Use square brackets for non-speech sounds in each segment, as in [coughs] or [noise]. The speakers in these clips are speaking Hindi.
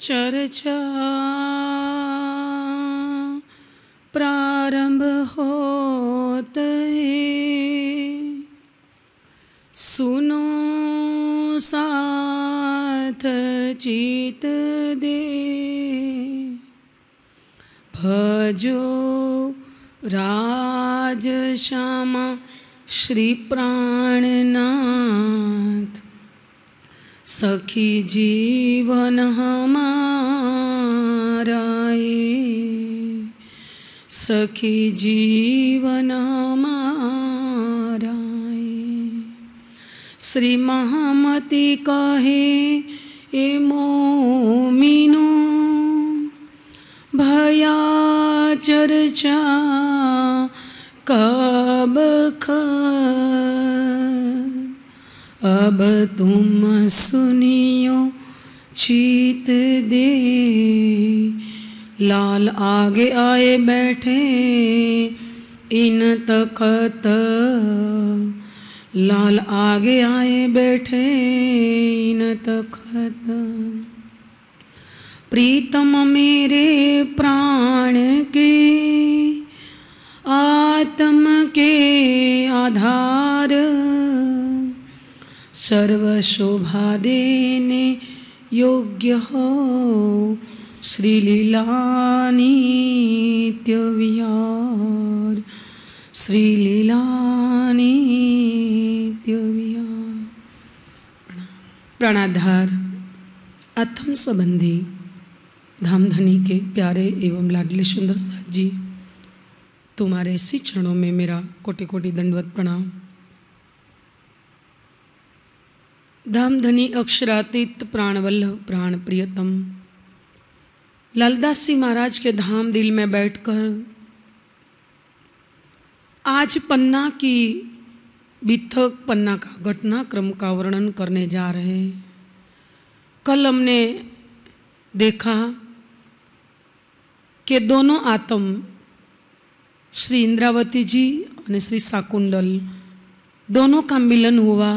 चर्चा प्रारंभ होते हैं सुनो साथ चित दे भजो राज श्यामा श्री प्राणनाथ सखी जीवन हमारा सखी जीवन हमारा श्री महामती कहे ए मोमिनो भया चर्चा कब खा अब तुम सुनियो चीत दे लाल आगे आए बैठे इन तखत लाल आगे आए बैठे इन तखत प्रीतम मेरे प्राण के आत्म के आधार सर्वशोभादेने योग्यः श्रीलीलानीत्यविहार श्रीलीलानीत्यविहार प्राणाधार अथम संबंधी धामधनी के प्यारे एवं लाडले सुंदर साथ जी तुम्हारे ऐसी चरणों में मेरा कोटि कोटि दंडवत प्रणाम धनी अक्षरातीत प्राणवल्लभ प्राण प्रियतम लालदास जी महाराज के धाम दिल में बैठकर आज पन्ना की बीथक पन्ना का घटनाक्रम का वर्णन करने जा रहे कल हमने देखा कि दोनों आत्म श्री इंद्रावती जी और श्री साकुंडल दोनों का मिलन हुआ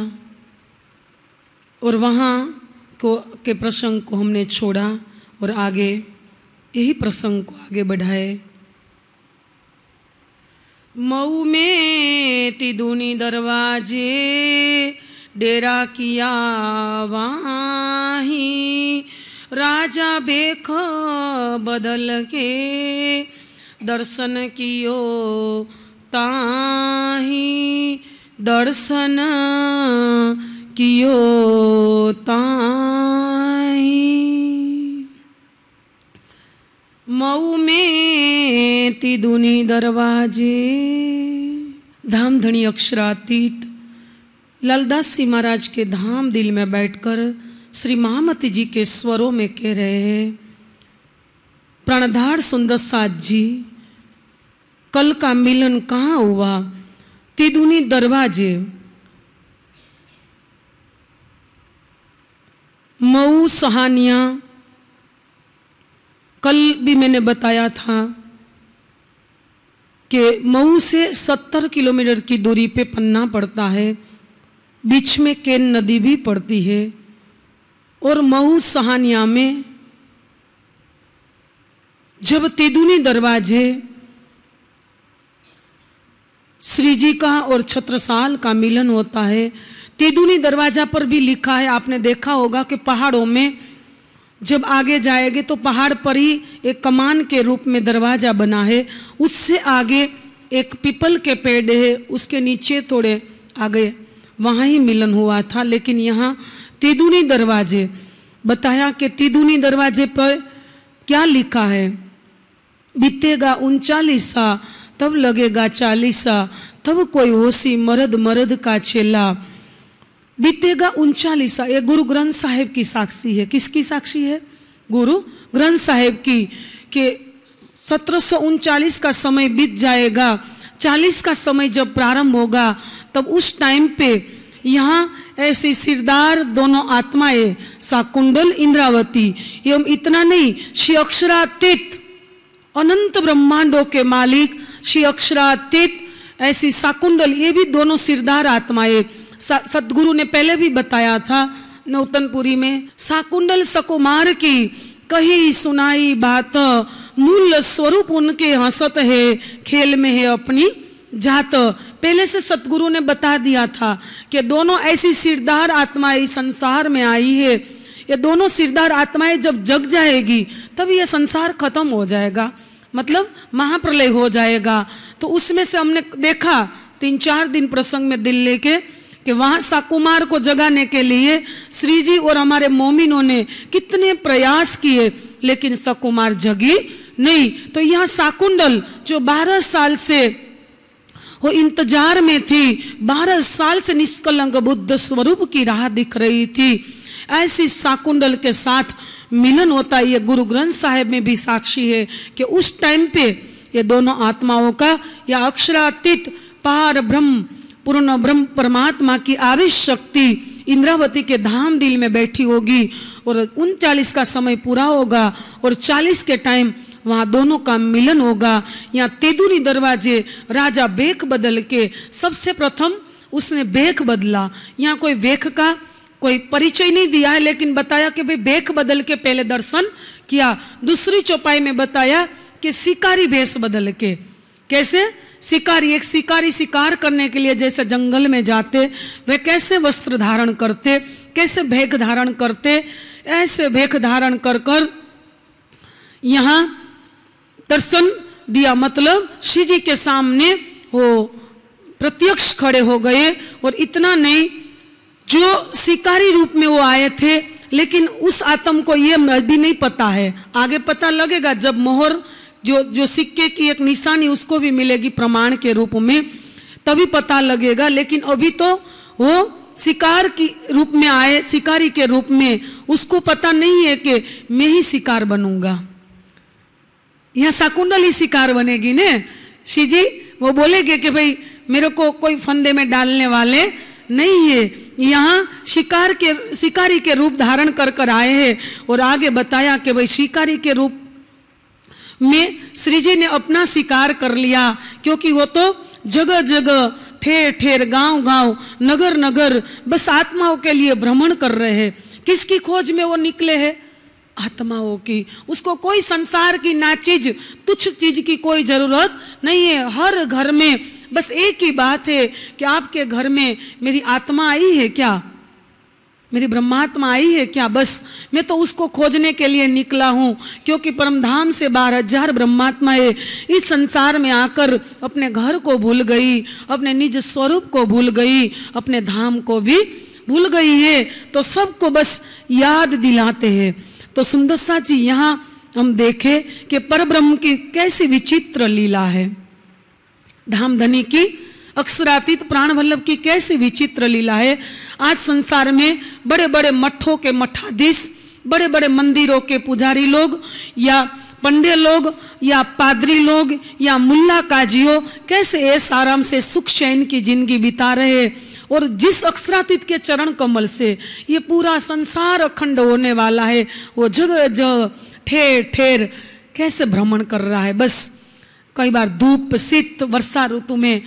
और वहाँ को के प्रसंग को हमने छोड़ा और आगे यही प्रसंग को आगे बढ़ाए मऊ में तिदुनी दरवाजे डेरा किया वहीं राजा बेख बदल के दर्शन कियो ताही दर्शन कियो ताई मऊ में तिदुनी दरवाजे धाम धनी अक्षरातीत लालदास सिंह महाराज के धाम दिल में बैठकर श्री महामती जी के स्वरों में कह रहे हैं प्रणधार सुंदर साध जी कल का मिलन कहाँ हुआ तिदुनी दरवाजे मऊ सहानिया कल भी मैंने बताया था कि मऊ से 70 किलोमीटर की दूरी पे पन्ना पड़ता है बीच में केन नदी भी पड़ती है और मऊ सहानिया में जब तेदुनी दरवाजे श्री जी का और छत्रसाल का मिलन होता है तेदुनी दरवाजा पर भी लिखा है आपने देखा होगा कि पहाड़ों में जब आगे जाएंगे तो पहाड़ पर ही एक कमान के रूप में दरवाजा बना है उससे आगे एक पीपल के पेड़ है उसके नीचे थोड़े आगे वहाँ ही मिलन हुआ था लेकिन यहाँ तिदुनी दरवाजे बताया कि तिदुनी दरवाजे पर क्या लिखा है बीतेगा उनचालीसा तब लगेगा चालीसा तब कोई होशी मरद मरद का चेला बीतेगा उनचालीस ये गुरु ग्रंथ साहिब की साक्षी है किसकी साक्षी है गुरु ग्रंथ साहेब की के सत्रह का समय बीत जाएगा चालीस का समय जब प्रारंभ होगा तब उस टाइम पे यहाँ ऐसी सिरदार दोनों आत्माएं साकुंडल इंद्रावती एवं इतना नहीं श्री अक्षरातीत अनंत ब्रह्मांडों के मालिक श्री अक्षरातीत ऐसी साकुंडल ये भी दोनों सिरदार आत्माएं सतगुरु ने पहले भी बताया था नौतनपुरी में साकुंडल सकुमार की कही सुनाई बात मूल स्वरूप उनके हंसत है खेल में है अपनी जात पहले से सतगुरु ने बता दिया था कि दोनों ऐसी सिरदार आत्माएं संसार में आई है ये दोनों सिरदार आत्माएं जब जग जाएगी तब ये संसार खत्म हो जाएगा मतलब महाप्रलय हो जाएगा तो उसमें से हमने देखा तीन चार दिन प्रसंग में दिल लेके कि वहाँ साकुमार को जगाने के लिए श्री जी और हमारे मोमिनों ने कितने प्रयास किए लेकिन सकुमार जगी नहीं तो यहाँ साकुंडल जो 12 साल से वो इंतजार में थी 12 साल से निष्कलंक बुद्ध स्वरूप की राह दिख रही थी ऐसी साकुंडल के साथ मिलन होता है ये गुरु ग्रंथ साहेब में भी साक्षी है कि उस टाइम पे ये दोनों आत्माओं का या अक्षरातीत पार ब्रह्म पूर्ण ब्रह्म परमात्मा की आवेश शक्ति इंद्रावती के धाम दिल में बैठी होगी और उनचालीस का समय पूरा होगा और चालीस के टाइम वहाँ दोनों का मिलन होगा यहाँ तेदुनी दरवाजे राजा बेख बदल के सबसे प्रथम उसने बेख बदला यहाँ कोई बेख का कोई परिचय नहीं दिया है लेकिन बताया कि भाई बेख बदल के पहले दर्शन किया दूसरी चौपाई में बताया कि शिकारी भेष बदल के कैसे शिकारी एक शिकारी शिकार करने के लिए जैसे जंगल में जाते वे कैसे वस्त्र धारण करते कैसे भेख धारण करते ऐसे भेख धारण कर कर यहाँ दर्शन दिया मतलब श्री जी के सामने वो प्रत्यक्ष खड़े हो गए और इतना नहीं जो शिकारी रूप में वो आए थे लेकिन उस आत्म को ये भी नहीं पता है आगे पता लगेगा जब मोहर जो जो सिक्के की एक निशानी उसको भी मिलेगी प्रमाण के रूप में तभी पता लगेगा लेकिन अभी तो वो शिकार की रूप में आए शिकारी के रूप में उसको पता नहीं है कि मैं ही शिकार बनूंगा यहाँ शाकुंडल ही शिकार बनेगी ने जी वो बोलेगे कि भाई मेरे को कोई फंदे में डालने वाले नहीं है यहाँ शिकार के शिकारी के रूप धारण कर कर आए हैं और आगे बताया कि भाई शिकारी के रूप में श्री जी ने अपना शिकार कर लिया क्योंकि वो तो जगह जगह ठेर ठेर गांव गांव नगर नगर बस आत्माओं के लिए भ्रमण कर रहे हैं किसकी खोज में वो निकले हैं आत्माओं की उसको कोई संसार की ना चीज तुच्छ चीज की कोई ज़रूरत नहीं है हर घर में बस एक ही बात है कि आपके घर में मेरी आत्मा आई है क्या मेरी ब्रह्मात्मा आई है क्या बस मैं तो उसको खोजने के लिए निकला हूँ क्योंकि परमधाम से बारह हजार ब्रह्मात्माएं इस संसार में आकर अपने घर को भूल गई अपने निज स्वरूप को भूल गई अपने धाम को भी भूल गई है तो सबको बस याद दिलाते हैं तो सुंदर जी यहाँ हम देखें कि परब्रह्म की कैसी विचित्र लीला है धाम धनी की अक्षरातीत प्राण वल्लभ की कैसी विचित्र लीला है आज संसार में बड़े बड़े मठों के मठाधीश बड़े बड़े मंदिरों के पुजारी लोग या पंडे लोग या पादरी लोग या मुल्ला काजियो कैसे ऐस आराम से सुख चैन की जिंदगी बिता रहे और जिस अक्षरातीत के चरण कमल से ये पूरा संसार अखंड होने वाला है वो जगह जगह ठेर ठेर कैसे भ्रमण कर रहा है बस कई बार धूप शीत वर्षा ऋतु में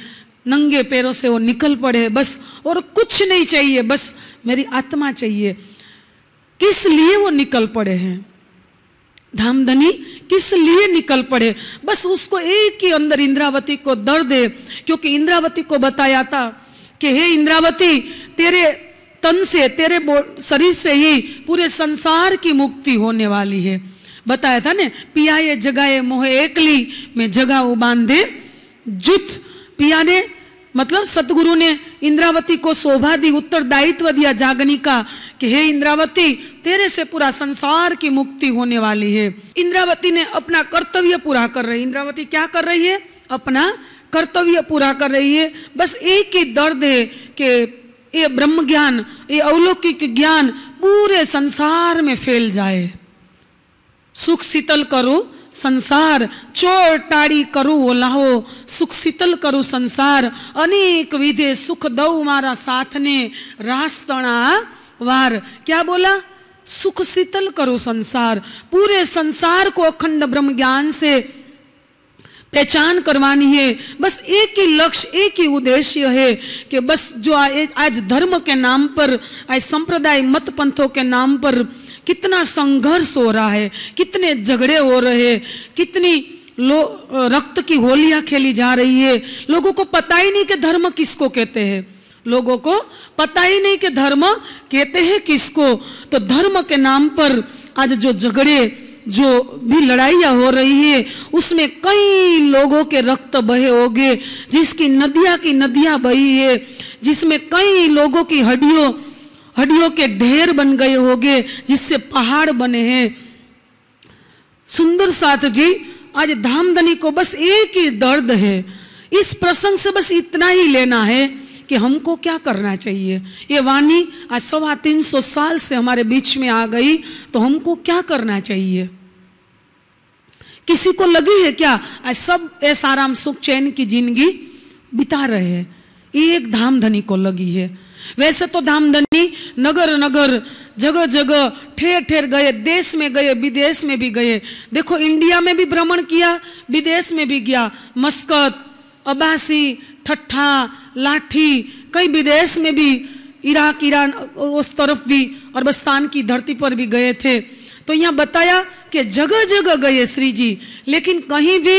नंगे पैरों से वो निकल पड़े बस और कुछ नहीं चाहिए बस मेरी आत्मा चाहिए किस लिए वो निकल पड़े हैं धामधनी किस लिए निकल पड़े बस उसको एक ही अंदर इंद्रावती को दर दे क्योंकि इंद्रावती को बताया था कि हे इंद्रावती तेरे तन से तेरे शरीर से ही पूरे संसार की मुक्ति होने वाली है बताया था ने पिया जगाए मोह एकली में जगा बांधे जुत पिया ने मतलब सतगुरु ने इंद्रावती को शोभा दी उत्तरदायित्व दिया जागनी का कि हे इंद्रावती तेरे से पूरा संसार की मुक्ति होने वाली है इंद्रावती ने अपना कर्तव्य पूरा कर रही इंद्रावती क्या कर रही है अपना कर्तव्य पूरा कर रही है बस एक ही दर्द है कि ये ब्रह्म ज्ञान ये अवलौकिक ज्ञान पूरे संसार में फैल जाए सुख शीतल करो टाड़ी करू ओलाहो सुख शीतल करू संसार अनेक विधे सुख दऊ मारा साथ ने रास तना वार क्या बोला सुख शीतल करो संसार पूरे संसार को अखंड ब्रह्म ज्ञान से पहचान करवानी है बस एक ही लक्ष्य एक ही उद्देश्य है कि बस जो आज धर्म के नाम पर आज संप्रदाय मत पंथों के नाम पर कितना संघर्ष हो रहा है कितने झगड़े हो रहे कितनी लो रक्त की होलियां खेली जा रही है लोगों को पता ही नहीं कि धर्म किसको कहते हैं लोगों को पता ही नहीं कि धर्म कहते हैं किसको तो धर्म के नाम पर आज जो झगड़े जो भी लड़ाइयाँ हो रही है उसमें कई लोगों के रक्त बहे हो जिसकी नदियाँ की नदियाँ बही है जिसमें कई लोगों की हड्डियों हड्डियों के ढेर बन गए होंगे जिससे पहाड़ बने हैं सुंदर साथ जी आज धामधनी को बस एक ही दर्द है इस प्रसंग से बस इतना ही लेना है कि हमको क्या करना चाहिए ये वाणी आज सवा तीन सौ साल से हमारे बीच में आ गई तो हमको क्या करना चाहिए किसी को लगी है क्या आज सब ऐसा आराम सुख चैन की जिंदगी बिता रहे हैं एक धामधनी को लगी है वैसे तो धामधनी नगर नगर जगह जगह ठेर ठेर गए देश में गए विदेश में भी गए देखो इंडिया में भी भ्रमण किया विदेश में भी गया मस्कत अबासी ठट्ठा लाठी कई विदेश में भी इराक ईरान उस तरफ भी अरबस्तान की धरती पर भी गए थे तो यहाँ बताया कि जगह जगह गए श्री जी लेकिन कहीं भी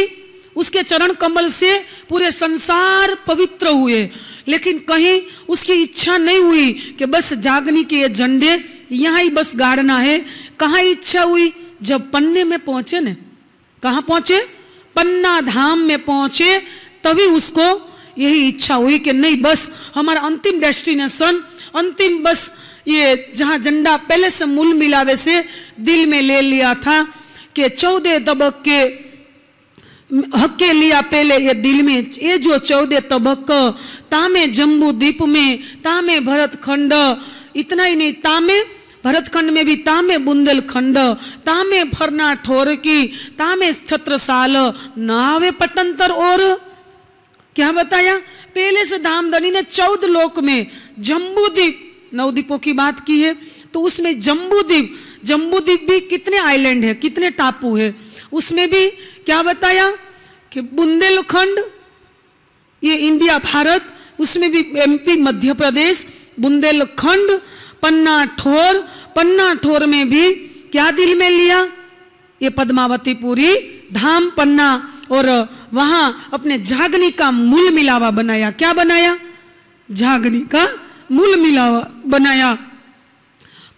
उसके चरण कमल से पूरे संसार पवित्र हुए लेकिन कहीं उसकी इच्छा नहीं हुई कि बस जागनी के ये झंडे यहाँ ही बस गाड़ना है कहा इच्छा हुई जब पन्ने में पहुंचे न कहा पहुंचे पन्ना धाम में पहुंचे तभी उसको यही इच्छा हुई कि नहीं बस हमारा अंतिम डेस्टिनेशन अंतिम बस ये जहां झंडा पहले से मूल मिलावे से दिल में ले लिया था कि चौदह दबक के लिया पहले ये दिल में ये जो चौदह तबक तामे जम्बू द्वीप में तामे भरत खंड इतना ही नहीं तामे भरतखंड में भी तामे खंड तामे फरना ठोर की तामे साल नावे पटंतर और क्या बताया पहले से धामधनी ने चौदह लोक में जम्बूद्वीप नवदीपों की बात की है तो उसमें जम्बूद्वीप जम्बूद्वीप भी कितने आइलैंड है कितने टापू है उसमें भी क्या बताया कि बुंदेलखंड ये इंडिया भारत उसमें भी एमपी मध्य प्रदेश बुंदेलखंड पन्ना ठोर पन्ना ठोर में भी क्या दिल में लिया ये पद्मावती पूरी धाम पन्ना और वहां अपने जागनी का मूल मिलावा बनाया क्या बनाया जागनी का मूल मिलावा बनाया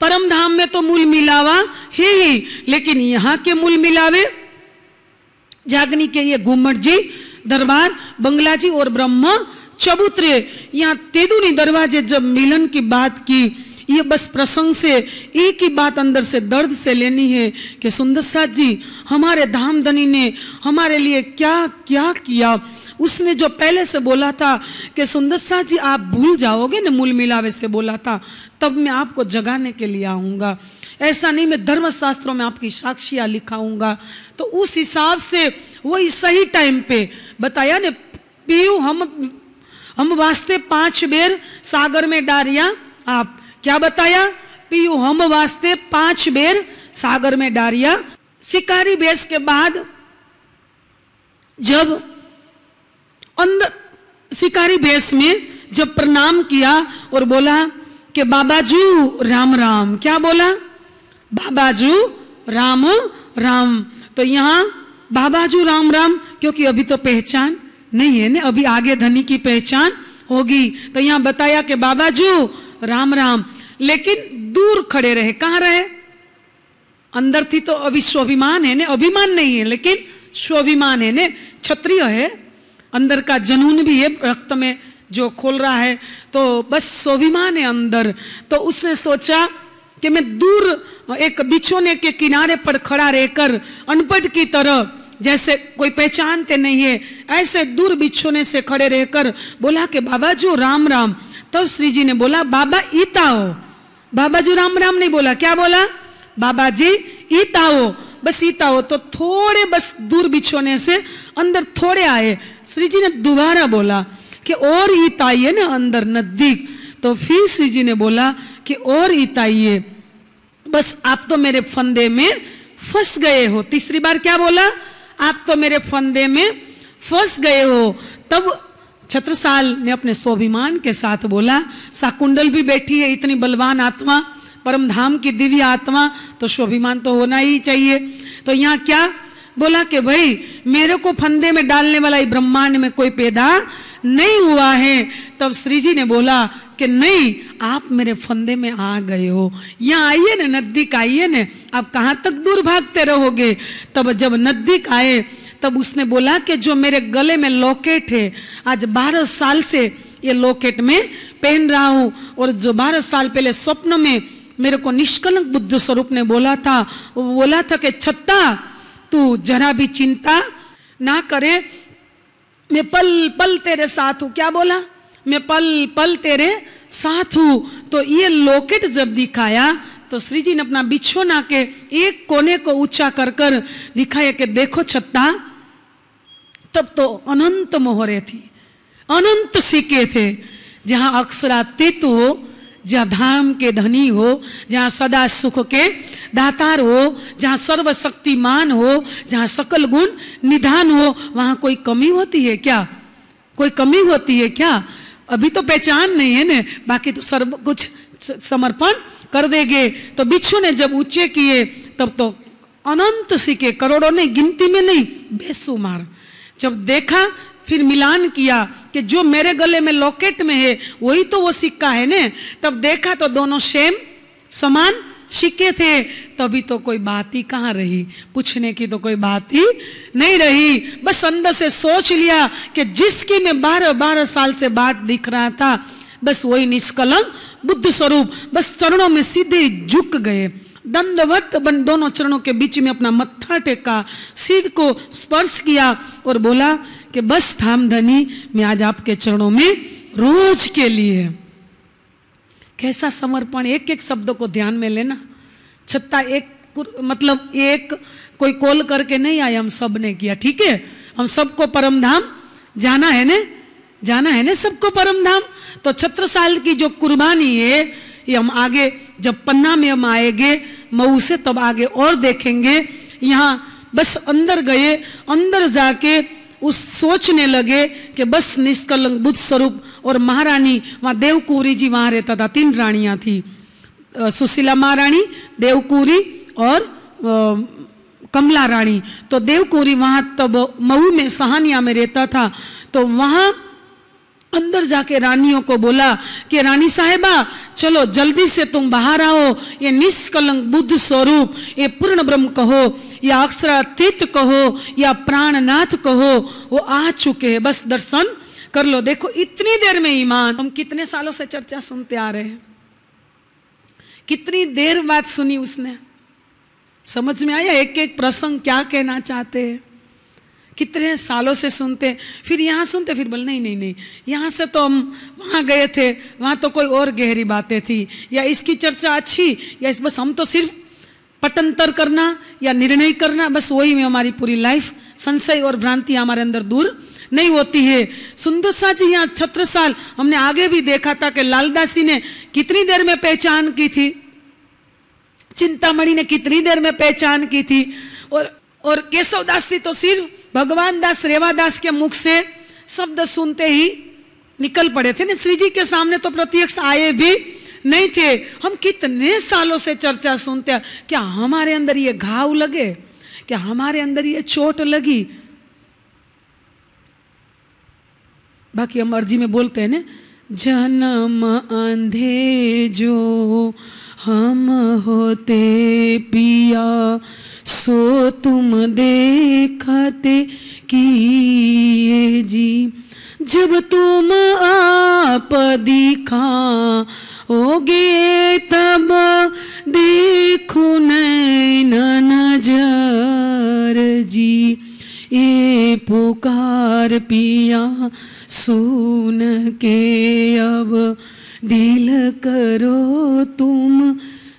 परम धाम में तो मूल मिलावा है ही लेकिन यहाँ के मूल मिलावे जागनी के ये घूमट जी दरबार बंगला जी और ब्रह्म चबूतरे यहाँ तेदुनी दरवाजे जब मिलन की बात की ये बस प्रसंग से एक ही बात अंदर से दर्द से लेनी है कि सुंदर साथ जी हमारे धामधनी ने हमारे लिए क्या क्या किया उसने जो पहले से बोला था कि सुंदर शाह जी आप भूल जाओगे ना मूल मिलावे से बोला था तब मैं आपको जगाने के लिए आऊँगा ऐसा नहीं मैं धर्मशास्त्रों में आपकी साक्षियाँ लिखाऊँगा तो उस हिसाब से वही सही टाइम पे बताया ने पीयू हम हम वास्ते पांच बेर सागर में डारिया आप क्या बताया पीयू हम वास्ते पांच बेर सागर में डारिया शिकारी बेस के बाद जब अंध शिकारी भेष में जब प्रणाम किया और बोला कि बाबाजू राम राम क्या बोला बाबाजू राम राम तो यहां बाबाजू राम राम क्योंकि अभी तो पहचान नहीं है ना अभी आगे धनी की पहचान होगी तो यहां बताया कि बाबाजू राम राम लेकिन दूर खड़े रहे कहां रहे अंदर थी तो अभी स्वाभिमान है ना अभिमान नहीं है लेकिन स्वाभिमान है ना क्षत्रिय है अंदर का जनून भी है रक्त में जो खोल रहा है तो बस स्वाभिमान है अंदर तो उसने सोचा कि मैं दूर एक बिछोने के किनारे पर खड़ा रहकर अनपढ़ की तरह जैसे कोई पहचानते नहीं है ऐसे दूर बिछोने से खड़े रहकर बोला कि बाबा जो राम राम तब तो श्री जी ने बोला बाबा ईताओ बाबा जो राम राम नहीं बोला क्या बोला बाबा जी ईताओ बस ईताओ तो थोड़े बस दूर बिछोने से अंदर थोड़े आए श्री जी ने दोबारा बोला कि और इताइए ना अंदर नज़दीक तो फिर श्री जी ने बोला कि और इताइए बस आप तो मेरे फंदे में फंस गए हो तीसरी बार क्या बोला आप तो मेरे फंदे में फंस गए हो तब छत्रसाल ने अपने स्वाभिमान के साथ बोला साकुंडल भी बैठी है इतनी बलवान आत्मा परम धाम की दिव्य आत्मा तो स्वाभिमान तो होना ही चाहिए तो यहाँ क्या बोला कि भाई मेरे को फंदे में डालने वाला ब्रह्मांड में कोई पैदा नहीं हुआ है तब श्री जी ने बोला कि नहीं आप मेरे फंदे में आ गए हो यहाँ आइए ना नजदीक आइए ना आप कहाँ तक दूर भागते रहोगे तब जब नजदीक आए तब उसने बोला कि जो मेरे गले में लॉकेट है आज बारह साल से ये लॉकेट में पहन रहा हूँ और जो बारह साल पहले स्वप्न में मेरे को निष्कलंक बुद्ध स्वरूप ने बोला था वो बोला था कि छत्ता तू जरा भी चिंता ना करे मैं पल पल तेरे साथ हूं क्या बोला मैं पल पल तेरे साथ हूं तो ये लोकेट जब दिखाया तो श्री जी ने अपना बिछोना के एक कोने को ऊंचा कर कर दिखाया कि देखो छत्ता तब तो अनंत मोहरे थी अनंत सिक्के थे जहां अक्सरा तेतु हो जहाँ धाम के धनी हो जहाँ सदा सुख के दातार हो जहाँ सर्वशक्तिमान हो जहाँ सकल गुण निधान हो वहाँ कोई कमी होती है क्या कोई कमी होती है क्या अभी तो पहचान नहीं है ना बाकी तो सर्व कुछ समर्पण कर देंगे तो बिच्छू ने जब ऊंचे किए तब तो अनंत सीखे करोड़ों ने गिनती में नहीं बेसुमार जब देखा फिर मिलान किया कि जो मेरे गले में लॉकेट में है वही तो वो सिक्का है ने तब देखा तो दोनों सेम समान सिक्के थे तभी तो कोई बात ही कहाँ रही पूछने की तो कोई बात ही नहीं रही बस अंदर से सोच लिया कि जिसकी मैं बारह बारह साल से बात दिख रहा था बस वही निष्कलंक बुद्ध स्वरूप बस चरणों में सीधे झुक गए दंडवत बन दोनों चरणों के बीच में अपना मत्था टेका सिर को स्पर्श किया और बोला कि बस धनी मैं आज आपके चरणों में रोज के लिए कैसा समर्पण एक एक शब्द को ध्यान में लेना छत्ता एक मतलब एक कोई कॉल करके नहीं आए हम सब ने किया ठीक है हम सबको परम धाम जाना है ने जाना है ना सबको परम धाम तो छत्र साल की जो कुर्बानी है ये हम आगे जब पन्ना में हम आएंगे मऊ से तब आगे और देखेंगे यहाँ बस अंदर गए अंदर जाके उस सोचने लगे कि बस निष्कलंक बुद्ध स्वरूप और महारानी वहाँ देवकुरी जी वहाँ रहता था तीन रानियाँ थी सुशीला महारानी देवकुरी और कमला रानी तो देवकुरी वहाँ तब मऊ में सहानिया में रहता था तो वहाँ अंदर जाके रानियों को बोला कि रानी साहेबा चलो जल्दी से तुम बाहर आओ ये निष्कलंक बुद्ध स्वरूप ये पूर्ण ब्रह्म कहो या अक्षरातीत कहो या प्राणनाथ कहो वो आ चुके हैं बस दर्शन कर लो देखो इतनी देर में ईमान हम कितने सालों से चर्चा सुनते आ रहे हैं कितनी देर बात सुनी उसने समझ में आया एक एक प्रसंग क्या कहना चाहते हैं कितने सालों से सुनते फिर यहाँ सुनते फिर बोल नहीं नहीं नहीं यहाँ से तो हम वहाँ गए थे वहाँ तो कोई और गहरी बातें थी या इसकी चर्चा अच्छी या इस बस हम तो सिर्फ पटंतर करना या निर्णय करना बस वही में हमारी पूरी लाइफ संशय और भ्रांति हमारे अंदर दूर नहीं होती है सुंदर सा जी यहाँ छत्रसाल हमने आगे भी देखा था कि लालदासी ने कितनी देर में पहचान की थी चिंतामणि ने कितनी देर में पहचान की थी और और केशवदास जी तो सिर्फ भगवान दास रेवादास के मुख से शब्द सुनते ही निकल पड़े थे ना श्री जी के सामने तो प्रत्यक्ष आए भी नहीं थे हम कितने सालों से चर्चा सुनते हैं क्या हमारे अंदर ये घाव लगे क्या हमारे अंदर ये चोट लगी बाकी हम अर्जी में बोलते हैं ना जन्म अंधे जो हम होते पिया सो तुम देखते किए जी जब तुम आप दिखा होगे तब देखो नैना जी ए पुकार पिया सुन के अब डील करो तुम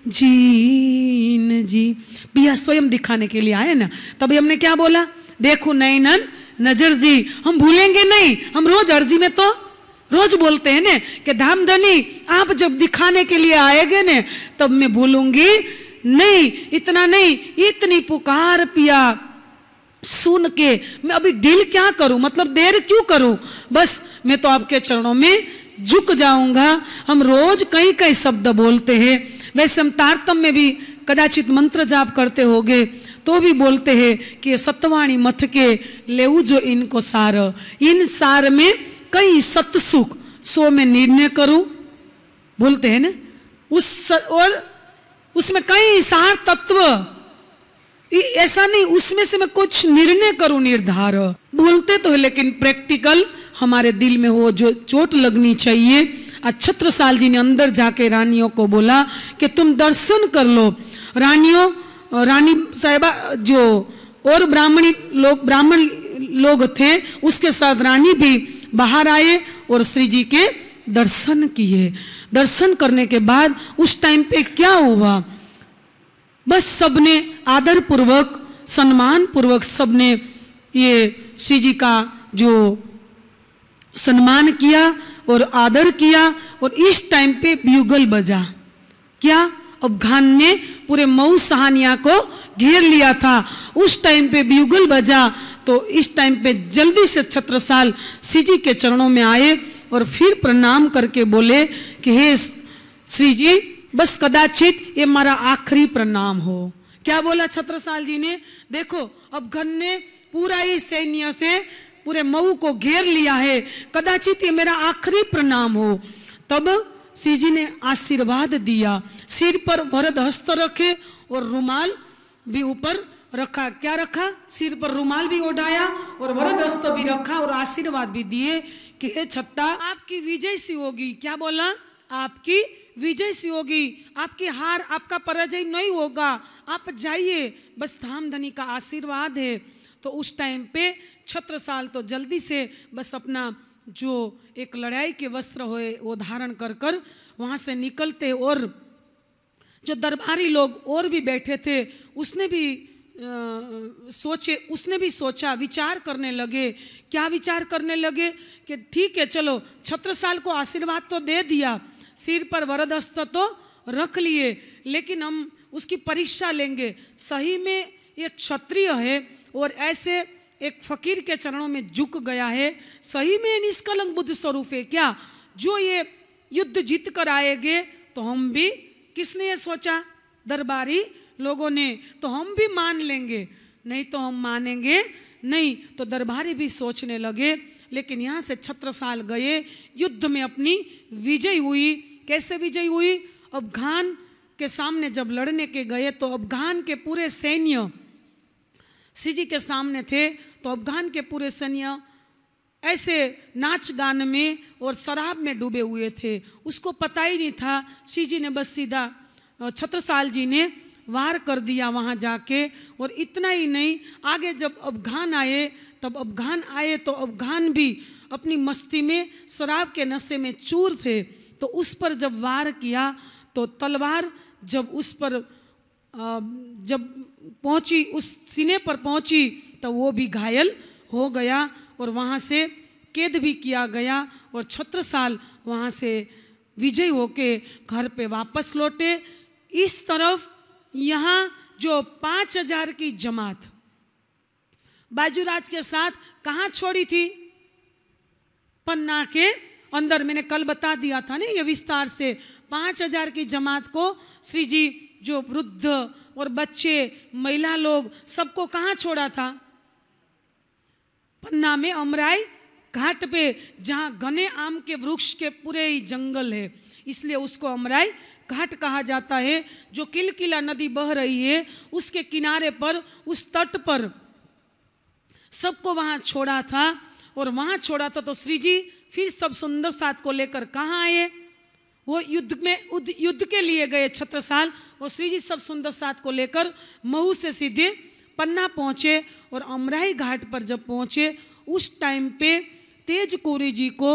जीन जी पिया स्वयं दिखाने के लिए आए ना तभी हमने क्या बोला देखो नैनन नजर जी हम भूलेंगे नहीं हम रोज अर्जी में तो रोज बोलते हैं ना कि धनी आप जब दिखाने के लिए आएंगे ना तब मैं भूलूंगी नहीं इतना नहीं इतनी पुकार पिया सुन के मैं अभी डील क्या करूं मतलब देर क्यों करूं बस मैं तो आपके चरणों में झुक जाऊंगा हम रोज कई कई शब्द बोलते हैं वैसे हम तारतम में भी कदाचित मंत्र जाप करते होगे तो भी बोलते हैं कि सतवाणी मथ के ले जो इनको सार इन सार में कई सुख सो में निर्णय करूं बोलते हैं ना उस और उसमें कई सार तत्व ऐसा नहीं उसमें से मैं कुछ निर्णय करूं निर्धार बोलते तो है लेकिन प्रैक्टिकल हमारे दिल में हो जो चोट लगनी चाहिए छत्र साल जी ने अंदर जाके रानियों को बोला कि तुम दर्शन कर लो रानियों रानी साहिबा जो और ब्राह्मणी लोग ब्राह्मण लोग थे उसके साथ रानी भी बाहर आए और श्री जी के दर्शन किए दर्शन करने के बाद उस टाइम पे क्या हुआ बस सबने आदर पूर्वक सम्मान पूर्वक सबने ये श्री जी का जो सम्मान किया और आदर किया और इस टाइम पे ब्यूगल बजा क्या अफगान ने पूरे मऊ सहानिया को घेर लिया था उस टाइम पे ब्यूगल बजा तो इस टाइम पे जल्दी से छत्रसाल जी के चरणों में आए और फिर प्रणाम करके बोले कि हे श्री जी बस कदाचित ये मारा आखिरी प्रणाम हो क्या बोला छत्रसाल जी ने देखो अब घन ने पूरा ही सैन्य से पूरे मऊ को घेर लिया है कदाचित ये मेरा आखिरी प्रणाम हो तब श्री जी ने आशीर्वाद दिया सिर पर वरद हस्त रखे और रुमाल भी ऊपर रखा क्या रखा सिर पर रुमाल भी उठाया और वरद हस्त भी रखा और आशीर्वाद भी दिए कि हे छत्ता आपकी विजय सी होगी क्या बोला आपकी विजय सी होगी आपकी हार आपका पराजय नहीं होगा आप जाइए बस धाम धनी का आशीर्वाद है तो उस टाइम पे छत्र साल तो जल्दी से बस अपना जो एक लड़ाई के वस्त्र होए वो धारण कर कर वहाँ से निकलते और जो दरबारी लोग और भी बैठे थे उसने भी आ, सोचे उसने भी सोचा विचार करने लगे क्या विचार करने लगे कि ठीक है चलो छत्रसाल को आशीर्वाद तो दे दिया सिर पर वरदस्त तो रख लिए लेकिन हम उसकी परीक्षा लेंगे सही में ये क्षत्रिय है और ऐसे एक फकीर के चरणों में झुक गया है सही में निष्कलंक बुद्ध स्वरूप है क्या जो ये युद्ध जीत कर आएंगे तो हम भी किसने ये सोचा दरबारी लोगों ने तो हम भी मान लेंगे नहीं तो हम मानेंगे नहीं तो दरबारी भी सोचने लगे लेकिन यहाँ से छत्र साल गए युद्ध में अपनी विजय हुई कैसे विजय हुई अफगान के सामने जब लड़ने के गए तो अफगान के पूरे सैन्य सिजी के सामने थे तो अफगान के पूरे सैन्य ऐसे नाच गान में और शराब में डूबे हुए थे उसको पता ही नहीं था सी जी ने बस सीधा छत्रसाल जी ने वार कर दिया वहाँ जाके और इतना ही नहीं आगे जब अफगान आए तब अफगान आए तो अफगान भी अपनी मस्ती में शराब के नशे में चूर थे तो उस पर जब वार किया तो तलवार जब उस पर जब पहुँची उस सीने पर पहुँची तो वो भी घायल हो गया और वहाँ से कैद भी किया गया और छत्र साल वहाँ से विजय होके घर पे वापस लौटे इस तरफ यहाँ जो पाँच हजार की जमात बाजूराज के साथ कहाँ छोड़ी थी पन्ना के अंदर मैंने कल बता दिया था ना ये विस्तार से पाँच हजार की जमात को श्री जी जो वृद्ध और बच्चे महिला लोग सबको कहाँ छोड़ा था पन्ना में अमराई घाट पे जहाँ घने आम के वृक्ष के पूरे ही जंगल है इसलिए उसको अमराई घाट कहा जाता है जो किलकिला नदी बह रही है उसके किनारे पर उस तट पर सबको वहाँ छोड़ा था और वहाँ छोड़ा था तो श्री जी फिर सब सुंदर साथ को लेकर कहाँ आए वो युद्ध में युद्ध के लिए गए छत्रसाल और श्री जी सब सुंदर साथ को लेकर मऊ से सीधे पन्ना पहुँचे और अमराही घाट पर जब पहुँचे उस टाइम पे तेज कोरी जी को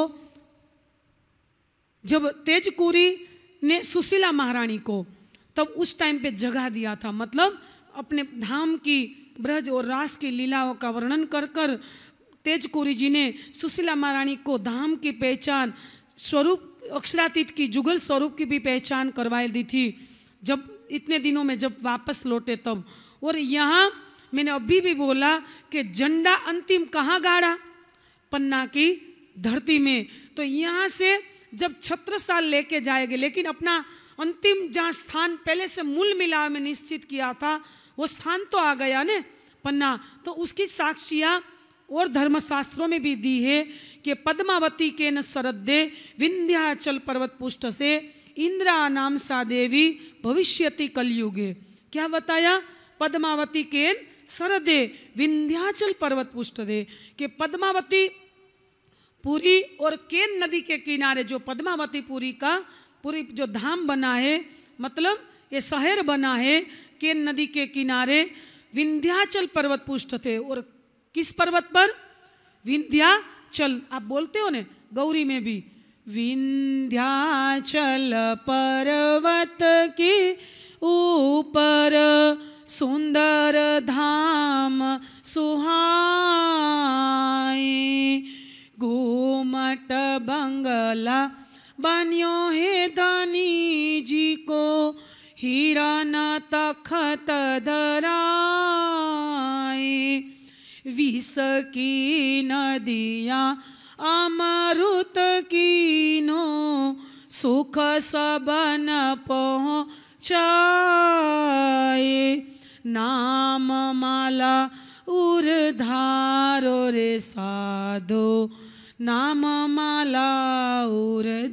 जब तेज कोरी ने सुशीला महारानी को तब उस टाइम पे जगा दिया था मतलब अपने धाम की ब्रज और रास की लीलाओं का वर्णन कर कर तेज कोरी जी ने सुशीला महारानी को धाम की पहचान स्वरूप अक्षरातीत की जुगल स्वरूप की भी पहचान करवाई दी थी जब इतने दिनों में जब वापस लौटे तब और यहाँ मैंने अभी भी बोला कि झंडा अंतिम कहाँ गाड़ा पन्ना की धरती में तो यहाँ से जब छत्र साल लेके जाएंगे लेकिन अपना अंतिम जहाँ स्थान पहले से मूल मिला में निश्चित किया था वो स्थान तो आ गया ने पन्ना तो उसकी साक्षियाँ और धर्मशास्त्रों में भी दी है कि पद्मावती के न शरदे विंध्याचल पर्वत पुष्ट से इंद्रा नाम सा देवी भविष्यति कलयुगे क्या बताया पद्मावती केन सरदे विंध्याचल पर्वत पुष्टदे कि पद्मावती पुरी और केन नदी के किनारे जो पद्मावती पुरी का पूरी जो धाम बना है मतलब ये शहर बना है केन नदी के किनारे विंध्याचल पर्वत पुष्ट थे और किस पर्वत पर विंध्याचल आप बोलते हो ने गौरी में भी विंध्याचल पर्वत के ऊपर सुंदर धाम सुहाए घूमट बंगला बनियो है धनी जी को हिरण तखत धराए विष की नदियाँ अमरुत नो सुख सबन पहुँ चाए नाम माला धारो रे साधो नाम माला उर्धारो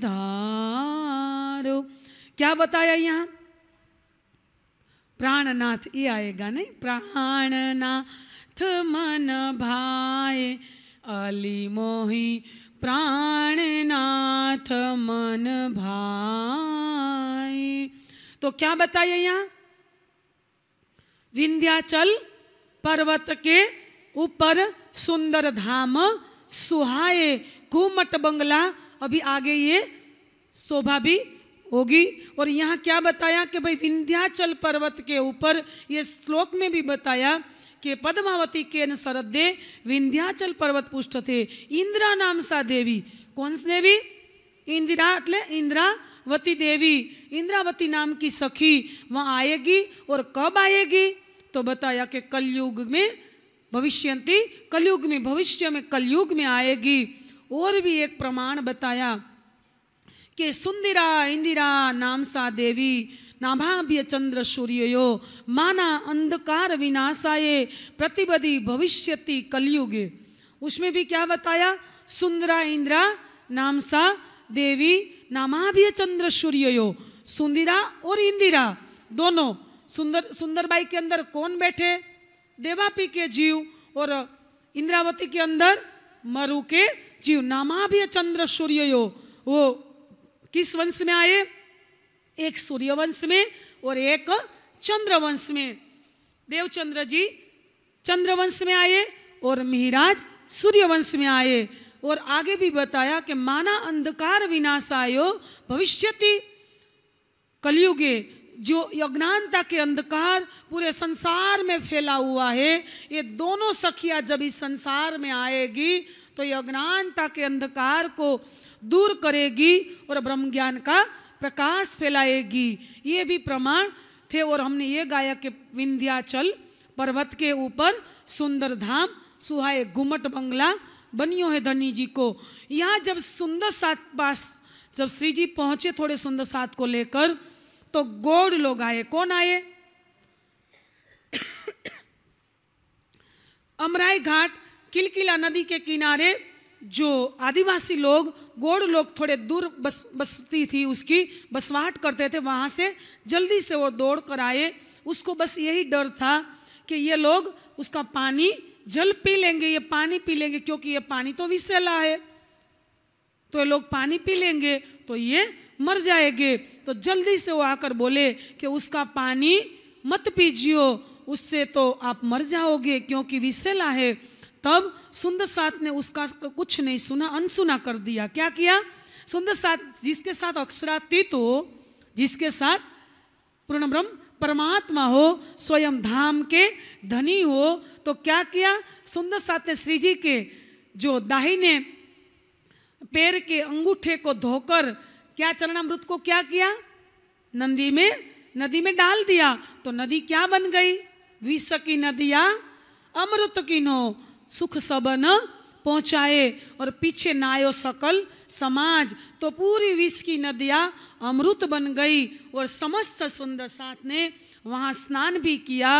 क्या बताया यहाँ प्राणनाथ ये आएगा नहीं प्राणनाथ मन भाए अली मोही प्राणनाथ मन भाई तो क्या बताइए यहां विंध्याचल पर्वत के ऊपर सुंदर धाम सुहाए घूमट बंगला अभी आगे ये शोभा भी होगी और यहाँ क्या बताया कि भाई विंध्याचल पर्वत के ऊपर ये श्लोक में भी बताया कि पद्मावती के न विंध्याचल पर्वत पुष्ट थे इंदिरा नाम सा देवी कौन सी देवी इंदिरा એટલે ઇન્દ્રાવતી દેવી ઇન્દ્રાવતી નામ કી સખી વહ આયેગી ઓર કબ આયેગી તો બતાયા કે કલયુગ મે ભવિષ્યંતી કલયુગ મે ભવિષ્ય મે કલયુગ મે આયેગી ઓર ભી એક પ્રમાન બતાયા કે સુંદિરા ઇન્દિરા નામ સા દેવી નાભાભ્ય ચંદ્ર સૂર્યો માના અંધકાર વિનાસાએ પ્રતિબધી ભવિષ્યતિ કલયુગે ઉસમે ભી ક્યા બતાયા સુંદરા ઇન્દ્રા નામ સા देवी नामाभ्य चंद्र सूर्य यो सुंदिरा और इंदिरा दोनों सुंदर सुंदरबाई के अंदर कौन बैठे देवापी के जीव और इंद्रावती के अंदर मरु के जीव नामाभ्य चंद्र सूर्य यो वो किस वंश में आए एक सूर्य वंश में और एक चंद्र वंश में देवचंद्र जी चंद्र वंश में आए और मिहिराज सूर्य वंश में आए और आगे भी बताया कि माना अंधकार विनाशायो भविष्यति कलयुगे जो अज्ञानता के अंधकार पूरे संसार में फैला हुआ है ये दोनों सखिया जब इस संसार में आएगी तो ये अज्ञानता के अंधकार को दूर करेगी और ब्रह्म ज्ञान का प्रकाश फैलाएगी ये भी प्रमाण थे और हमने ये गाया कि विंध्याचल पर्वत के ऊपर सुंदर धाम सुहाए घुमट बंगला बनियो है धनी जी को यहाँ जब सुंदर सात पास जब श्री जी पहुंचे थोड़े सुंदर सात को लेकर तो गौड़ लोग आए कौन आए अमराई घाट किलकिला नदी के किनारे जो आदिवासी लोग गोड़ लोग थोड़े दूर बस बसती थी उसकी बसवाहट करते थे वहाँ से जल्दी से वो दौड़ कर आए उसको बस यही डर था कि ये लोग उसका पानी जल पी लेंगे ये पानी पी लेंगे क्योंकि ये पानी तो विषैला है तो ये लोग पानी पी लेंगे तो ये मर जाएंगे तो जल्दी से वो आकर बोले कि उसका पानी मत पीजियो उससे तो आप मर जाओगे क्योंकि विषैला है तब सुंदर साथ ने उसका कुछ नहीं सुना अनसुना कर दिया क्या किया सुंदर साथ जिसके साथ अक्षरातीत हो जिसके साथ पूर्ण ब्रह्म परमात्मा हो स्वयं धाम के धनी हो तो क्या किया सुंदर सात ने श्री जी के जो दाहिने पैर के अंगूठे को धोकर क्या चरणामृत को क्या किया नंदी में नदी में डाल दिया तो नदी क्या बन गई विष की नदिया अमृत की नो सुख सबन पहुंचाए और पीछे ना आयो सकल समाज तो पूरी विश्व की नदियाँ अमृत बन गई और समस्त सुंदर साथ ने वहाँ स्नान भी किया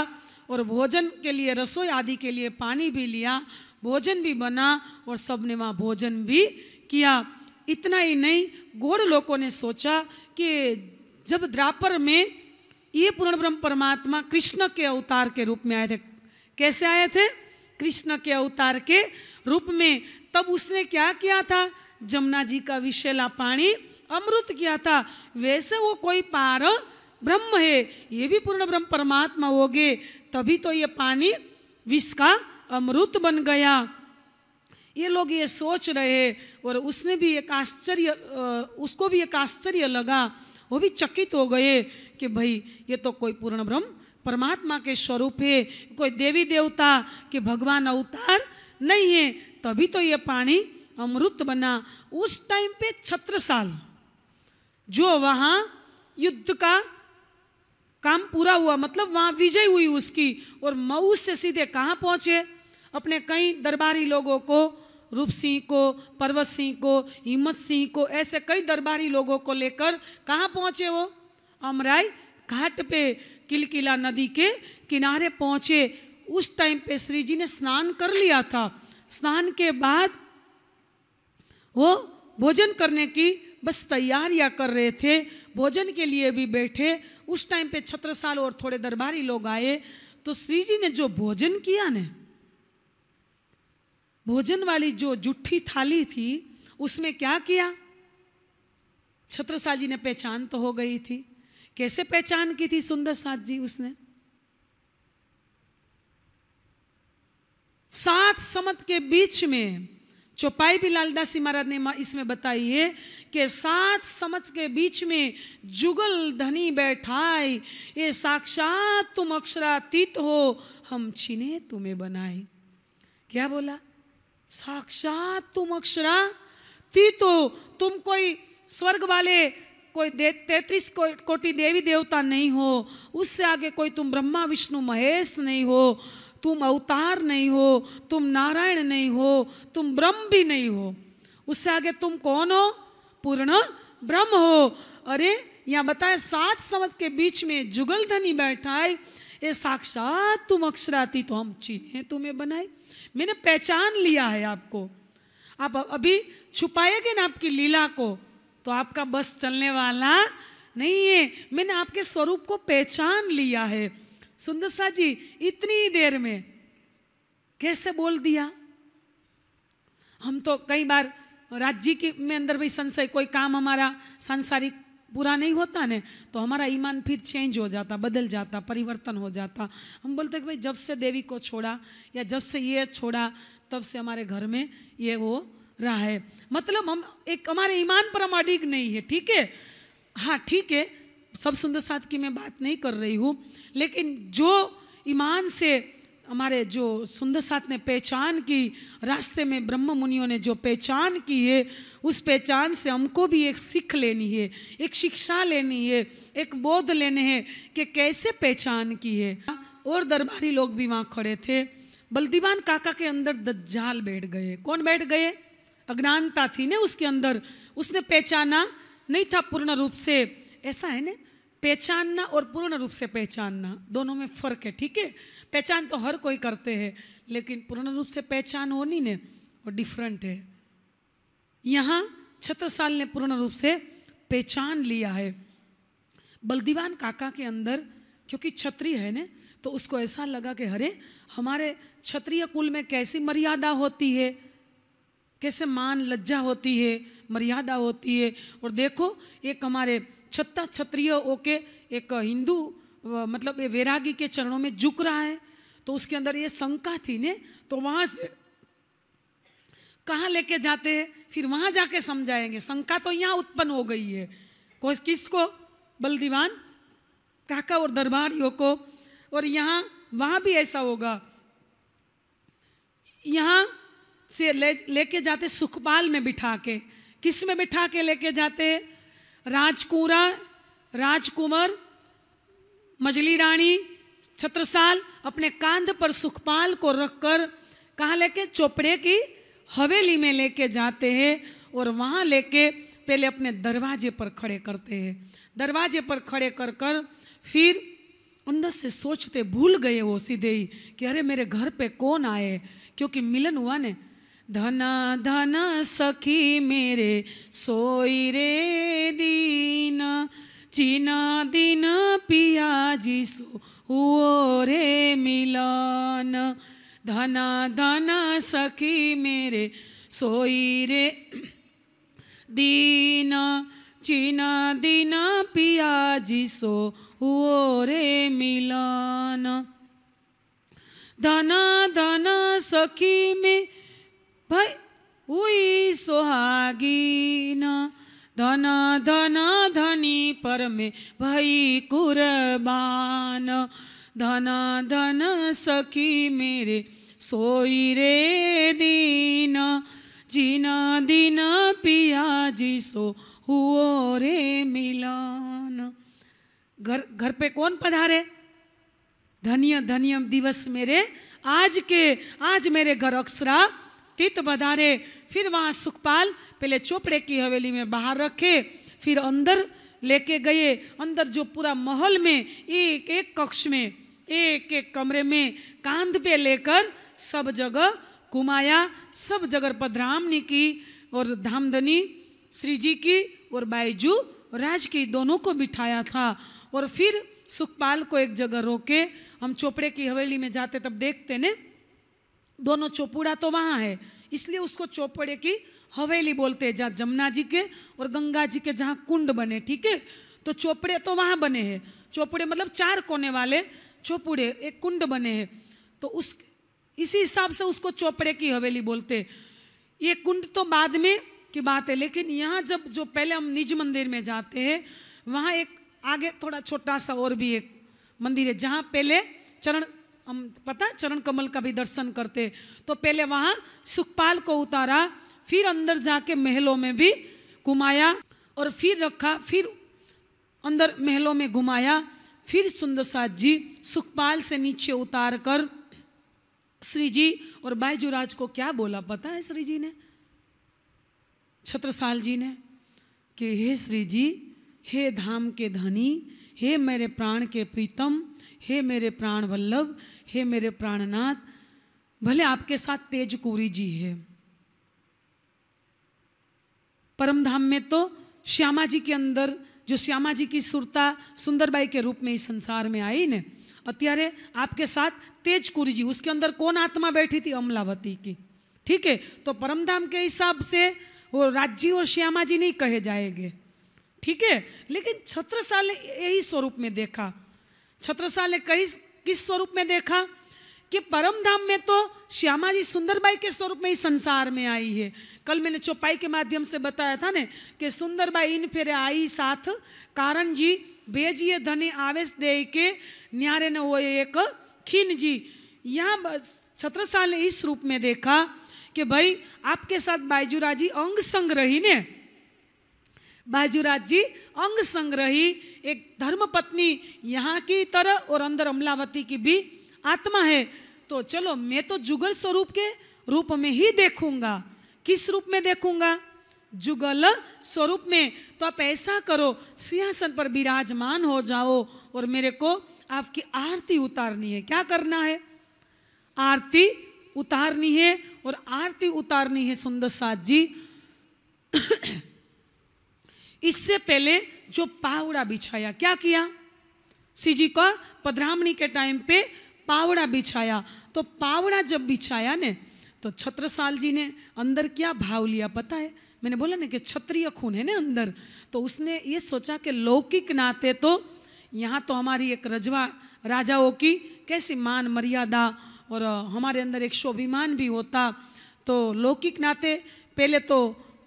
और भोजन के लिए रसोई आदि के लिए पानी भी लिया भोजन भी बना और सब ने वहाँ भोजन भी किया इतना ही नहीं गोड़ लोगों ने सोचा कि जब द्रापर में ये पूर्ण ब्रह्म परमात्मा कृष्ण के अवतार के रूप में आए थे कैसे आए थे कृष्ण के अवतार के रूप में तब उसने क्या किया था जमुना जी का विशेला पानी अमृत किया था वैसे वो कोई पार ब्रह्म है ये भी पूर्ण ब्रह्म परमात्मा हो गए तभी तो ये पानी विष का अमृत बन गया ये लोग ये सोच रहे और उसने भी एक आश्चर्य उसको भी एक आश्चर्य लगा वो भी चकित हो गए कि भाई ये तो कोई पूर्ण ब्रह्म परमात्मा के स्वरूप है कोई देवी देवता के भगवान अवतार नहीं है तभी तो ये पानी अमृत बना उस टाइम पे छत्रसाल जो वहाँ युद्ध का काम पूरा हुआ मतलब वहाँ विजय हुई उसकी और मऊ से सीधे कहाँ पहुँचे अपने कई दरबारी लोगों को रूप सिंह को पर्वत सिंह को हिम्मत सिंह को ऐसे कई दरबारी लोगों को लेकर कहाँ पहुँचे वो अमराई घाट पे किलकिला नदी के किनारे पहुँचे उस टाइम पे श्री जी ने स्नान कर लिया था स्नान के बाद वो भोजन करने की बस तैयारियां कर रहे थे भोजन के लिए भी बैठे उस टाइम पे छत्रसाल और थोड़े दरबारी लोग आए तो श्री जी ने जो भोजन किया ने भोजन वाली जो जुठी थाली थी उसमें क्या किया छत्रसाल जी ने पहचान तो हो गई थी कैसे पहचान की थी सुंदर साथ जी उसने सात समत के बीच में चौपाई भी लालदासी महाराज ने इसमें बताई है कि सात समझ के बीच में जुगल धनी बैठाई ये साक्षात तुम अक्षरातीत हो हम छिने तुम्हें बनाए क्या बोला साक्षात तुम अक्षरा अक्षरातीत हो तुम कोई स्वर्ग वाले कोई दे तैतीस को, कोटि देवी देवता नहीं हो उससे आगे कोई तुम ब्रह्मा विष्णु महेश नहीं हो तुम अवतार नहीं हो तुम नारायण नहीं हो तुम ब्रह्म भी नहीं हो उससे आगे तुम कौन हो पूर्ण ब्रह्म हो अरे यहाँ बताए सात समझ के बीच में जुगल धनी है ये साक्षात तुम अक्षराती तो हम चीने तुम्हें बनाई मैंने पहचान लिया है आपको आप अभी छुपाएंगे ना आपकी लीला को तो आपका बस चलने वाला नहीं है मैंने आपके स्वरूप को पहचान लिया है सुंदर शाह जी इतनी देर में कैसे बोल दिया हम तो कई बार राज्य के में अंदर भी संशय कोई काम हमारा सांसारिक पूरा नहीं होता ने तो हमारा ईमान फिर चेंज हो जाता बदल जाता परिवर्तन हो जाता हम बोलते कि भाई जब से देवी को छोड़ा या जब से ये छोड़ा तब से हमारे घर में ये वो रहा है मतलब हम एक हमारे ईमान पर हम अडिग नहीं है ठीक है हाँ ठीक है सब सुंदर साथ की मैं बात नहीं कर रही हूँ लेकिन जो ईमान से हमारे जो सुंदर साथ ने पहचान की रास्ते में ब्रह्म मुनियों ने जो पहचान की है उस पहचान से हमको भी एक सीख लेनी है एक शिक्षा लेनी है एक बोध लेने हैं कि कैसे पहचान की है और दरबारी लोग भी वहाँ खड़े थे बल्दीवान काका के अंदर दज्जाल बैठ गए कौन बैठ गए अज्ञानता थी ना उसके अंदर उसने पहचाना नहीं था पूर्ण रूप से ऐसा है ना पहचानना और पूर्ण रूप से पहचानना दोनों में फर्क है ठीक है पहचान तो हर कोई करते हैं लेकिन पूर्ण रूप से पहचान होनी ने वो डिफरेंट है यहाँ छत्रसाल ने पूर्ण रूप से पहचान लिया है बलदीवान काका के अंदर क्योंकि छत्री है ना तो उसको ऐसा लगा कि अरे हमारे क्षत्रिय कुल में कैसी मर्यादा होती है कैसे मान लज्जा होती है मर्यादा होती है और देखो एक हमारे छत्ता छत्रिय होके एक हिंदू मतलब ये वैरागी के चरणों में झुक रहा है तो उसके अंदर ये शंका थी ने तो वहां से कहाँ लेके जाते हैं फिर वहां जाके समझाएंगे शंका तो यहाँ उत्पन्न हो गई है को किसको बलदीवान काका और दरबारियों को और यहाँ वहाँ भी ऐसा होगा यहाँ से ले लेके जाते सुखपाल में बिठा के किस में बिठा के लेके जाते हैं राजकुरा राजकुंवर मजली रानी छत्रसाल अपने कांध पर सुखपाल को रखकर कहाँ लेके चोपड़े की हवेली में लेके जाते हैं और वहाँ लेके पहले अपने दरवाजे पर खड़े करते हैं दरवाजे पर खड़े कर कर फिर अंदर से सोचते भूल गए वो सीधे ही कि अरे मेरे घर पे कौन आए क्योंकि मिलन हुआ ने धना धन सखी मेरे सोई रे दीना चीना दीना पिया जी सो हुओ रे मिलन धना धन सखी मेरे सोई रे दीना चीना दीना पिया जी सो हुओ रे मिलन धना धन सखी में भाई हुई सुहागी ना धन धन धनी पर में भई कुरबान धन धन सखी मेरे सोई रे दीन जीना दीना पिया जी सो हुओ रे मिलान घर घर पे कौन पधारे धनिया धनिया दिवस मेरे आज के आज मेरे घर अक्षरा तित बधारे फिर वहाँ सुखपाल पहले चोपड़े की हवेली में बाहर रखे फिर अंदर लेके गए अंदर जो पूरा महल में एक एक कक्ष में एक एक कमरे में कांध पे लेकर सब जगह घुमाया सब जगह पधरामनी की और धामधनी श्री जी की और बाईजू राज की दोनों को बिठाया था और फिर सुखपाल को एक जगह रोके हम चोपड़े की हवेली में जाते तब देखते ना दोनों चौपुड़ा तो वहाँ है इसलिए उसको चौपड़े की हवेली बोलते हैं जहाँ जमुना जी के और गंगा जी के जहाँ कुंड बने ठीक है तो चोपड़े तो वहाँ बने हैं चौपड़े मतलब चार कोने वाले चोपड़े एक कुंड बने हैं तो उस इसी हिसाब से उसको चोपड़े की हवेली बोलते हैं ये कुंड तो बाद में की बात है लेकिन यहाँ जब जो पहले हम निज मंदिर में जाते हैं वहाँ एक आगे थोड़ा छोटा सा और भी एक मंदिर है जहाँ पहले चरण हम पता है चरण कमल का भी दर्शन करते तो पहले वहाँ सुखपाल को उतारा फिर अंदर जाके महलों में भी घुमाया और फिर रखा फिर अंदर महलों में घुमाया फिर सुंदरसाद जी सुखपाल से नीचे उतार कर श्री जी और बायजूराज को क्या बोला पता है श्री जी ने छत्रसाल जी ने कि हे श्री जी हे धाम के धनी हे मेरे प्राण के प्रीतम हे मेरे प्राण वल्लभ हे मेरे प्राणनाथ भले आपके साथ तेज कोरी जी है परमधाम में तो श्यामा जी के अंदर जो श्यामा जी की सुरता सुंदरबाई के रूप में इस संसार में आई ने अत्यारे आपके साथ तेज कुरी जी उसके अंदर कौन आत्मा बैठी थी अमलावती की ठीक है तो परमधाम के हिसाब से वो राज्य और श्यामा जी नहीं कहे जाएंगे ठीक है लेकिन छत्रसाल यही स्वरूप में देखा छत्रसाल ने कई किस स्वरूप में देखा कि परम धाम में तो श्यामा जी सुंदरबाई के स्वरूप में ही संसार में आई है कल मैंने चौपाई के माध्यम से बताया था ने कि सुंदरबाई इन फेरे आई साथ कारण जी भेजिए धने आवेश दे के न्यारे न हो एक खीन जी यहाँ छत्रसाल ने इस रूप में देखा कि भाई आपके साथ बाइजूराजी अंग संग रही ने बाजूराज जी अंग संग्रही एक धर्म पत्नी यहाँ की तरह और अंदर अमलावती की भी आत्मा है तो चलो मैं तो जुगल स्वरूप के रूप में ही देखूंगा किस रूप में देखूंगा जुगल स्वरूप में तो आप ऐसा करो सिंहासन पर विराजमान हो जाओ और मेरे को आपकी आरती उतारनी है क्या करना है आरती उतारनी है और आरती उतारनी है सुंदर साथ जी इससे पहले जो पावड़ा बिछाया क्या किया जी का पद्रामणी के टाइम पे पावड़ा बिछाया तो पावड़ा जब बिछाया ने तो छत्रसाल जी ने अंदर क्या भाव लिया पता है मैंने बोला ना कि क्षत्रिय खून है ना अंदर तो उसने ये सोचा कि लौकिक नाते तो यहाँ तो हमारी एक रजवा राजाओं की कैसी मान मर्यादा और हमारे अंदर एक शोभिमान भी होता तो लौकिक नाते पहले तो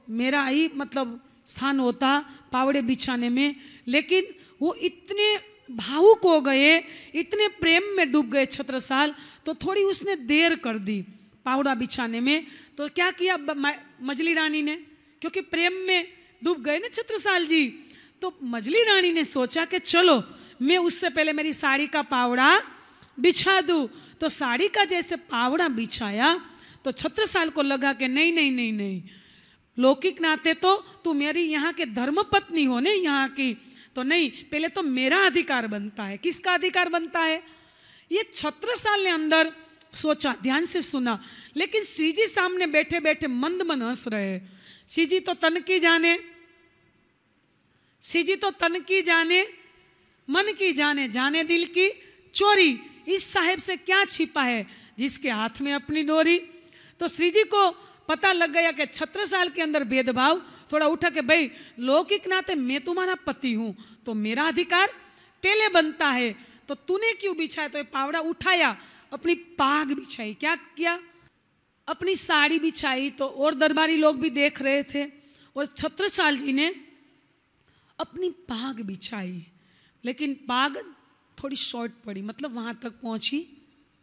मेरा ही मतलब स्थान होता पावड़े बिछाने में लेकिन वो इतने भावुक हो गए इतने प्रेम में डूब गए छत्रसाल तो थोड़ी उसने देर कर दी पावड़ा बिछाने में तो क्या किया मजली रानी ने क्योंकि प्रेम में डूब गए ना छत्रसाल जी तो मजली रानी ने सोचा कि चलो मैं उससे पहले मेरी साड़ी का पावड़ा बिछा दूँ तो साड़ी का जैसे पावड़ा बिछाया तो छत्रसाल को लगा कि नहीं नहीं नहीं नहीं लौकिक नाते तो तू मेरी यहाँ के धर्म पत्नी हो नहीं यहाँ की तो नहीं पहले तो मेरा अधिकार बनता है किसका अधिकार बनता है ये छत्र साल ने अंदर सोचा ध्यान से सुना लेकिन श्री जी सामने बैठे बैठे मंद मन हंस रहे श्री जी तो तन की जाने श्री जी तो तन की जाने मन की जाने जाने दिल की चोरी इस साहेब से क्या छिपा है जिसके हाथ में अपनी डोरी तो श्री जी को पता लग गया कि छत्र साल के अंदर भेदभाव थोड़ा उठा के भाई लौकिक नाते मैं तुम्हारा तो पति हूं तो मेरा अधिकार पहले बनता है तो तूने क्यों बिछाया तो ये पावड़ा उठाया अपनी पाग बिछाई क्या किया अपनी साड़ी बिछाई तो और दरबारी लोग भी देख रहे थे और छत्र साल जी ने अपनी पाग बिछाई लेकिन पाग थोड़ी शॉर्ट पड़ी मतलब वहां तक पहुंची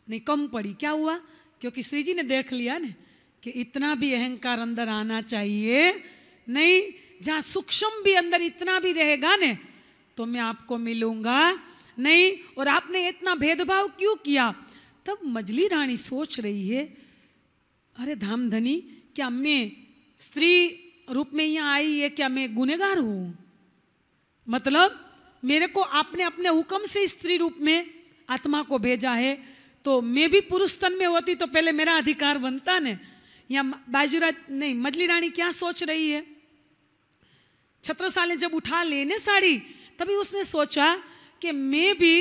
नहीं कम पड़ी क्या हुआ क्योंकि श्री जी ने देख लिया ना कि इतना भी अहंकार अंदर आना चाहिए नहीं जहाँ सूक्ष्म भी अंदर इतना भी रहेगा ने तो मैं आपको मिलूंगा नहीं और आपने इतना भेदभाव क्यों किया तब मजली रानी सोच रही है अरे धाम धनी क्या मैं स्त्री रूप में यहाँ आई है क्या मैं गुनेगार हूँ मतलब मेरे को आपने अपने हुक्म से स्त्री रूप में आत्मा को भेजा है तो मैं भी पुरुष तन में होती तो पहले मेरा अधिकार बनता ना या बाजूरा नहीं मदली रानी क्या सोच रही है छत्रसाल ने जब उठा लेने साड़ी तभी उसने सोचा कि मैं भी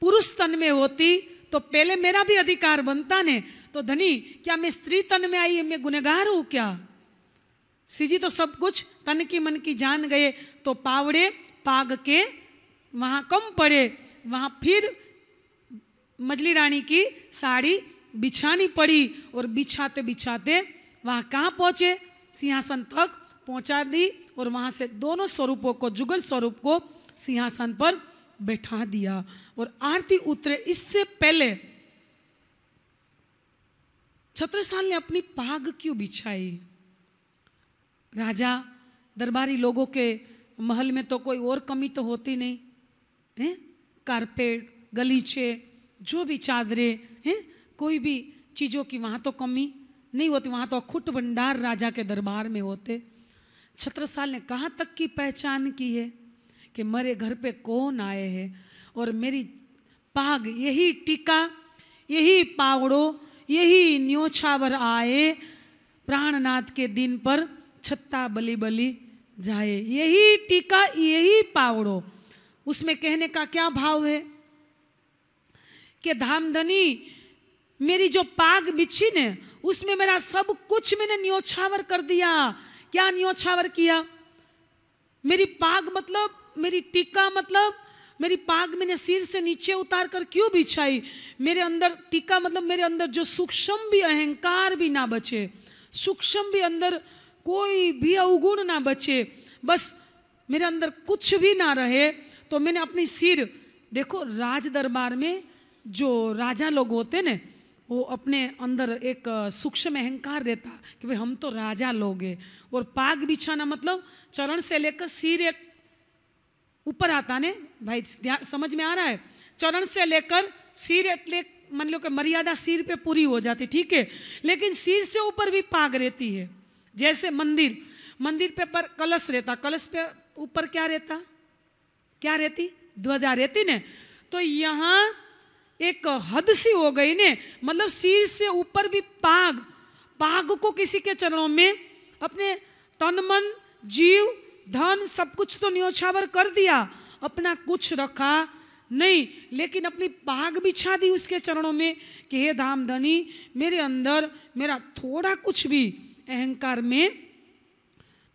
पुरुष तन में होती तो पहले मेरा भी अधिकार बनता ने तो धनी क्या मैं स्त्री तन में आई मैं गुनेगार हूँ क्या सीजी तो सब कुछ तन की मन की जान गए तो पावड़े पाग के वहाँ कम पड़े वहाँ फिर मजली रानी की साड़ी बिछानी पड़ी और बिछाते बिछाते वहाँ कहाँ पहुँचे सिंहासन तक पहुँचा दी और वहाँ से दोनों स्वरूपों को जुगल स्वरूप को सिंहासन पर बैठा दिया और आरती उतरे इससे पहले छत्रसाल ने अपनी पाग क्यों बिछाई राजा दरबारी लोगों के महल में तो कोई और कमी तो होती नहीं कारपेट गलीचे जो भी चादरें हैं कोई भी चीज़ों की वहाँ तो कमी नहीं होती वहाँ तो अखुट भंडार राजा के दरबार में होते छत्रसाल ने कहाँ तक की पहचान की है कि मरे घर पे कौन आए हैं और मेरी पाग यही टीका यही पावड़ो यही न्योछावर आए प्राणनाथ के दिन पर छत्ता बली बली जाए यही टीका यही पावड़ो उसमें कहने का क्या भाव है कि धामधनी मेरी जो पाग बिछी ने उसमें मेरा सब कुछ मैंने न्योछावर कर दिया क्या न्योछावर किया मेरी पाग मतलब मेरी टीका मतलब मेरी पाग मैंने सिर से नीचे उतार कर क्यों बिछाई मेरे अंदर टीका मतलब मेरे अंदर जो सूक्ष्म भी अहंकार भी ना बचे सूक्ष्म भी अंदर कोई भी अवगुण ना बचे बस मेरे अंदर कुछ भी ना रहे तो मैंने अपनी सिर देखो राज दरबार में जो राजा लोग होते ना वो अपने अंदर एक सूक्ष्म अहंकार रहता कि भाई हम तो राजा लोग हैं और पाग बिछाना मतलब चरण से लेकर सिर एक ऊपर आता ने भाई ध्यान समझ में आ रहा है चरण से लेकर सिर एटले मान लो कि मर्यादा सिर पे पूरी हो जाती ठीक है लेकिन सिर से ऊपर भी पाग रहती है जैसे मंदिर मंदिर पे पर कलश रहता कलश पे ऊपर क्या रहता क्या रहती ध्वजा रहती ने तो यहाँ एक हद सी हो गई ने मतलब सिर से ऊपर भी पाग पाग को किसी के चरणों में अपने तन मन जीव धन सब कुछ तो न्योछावर कर दिया अपना कुछ रखा नहीं लेकिन अपनी पाग बिछा दी उसके चरणों में कि हे धाम धनी मेरे अंदर मेरा थोड़ा कुछ भी अहंकार में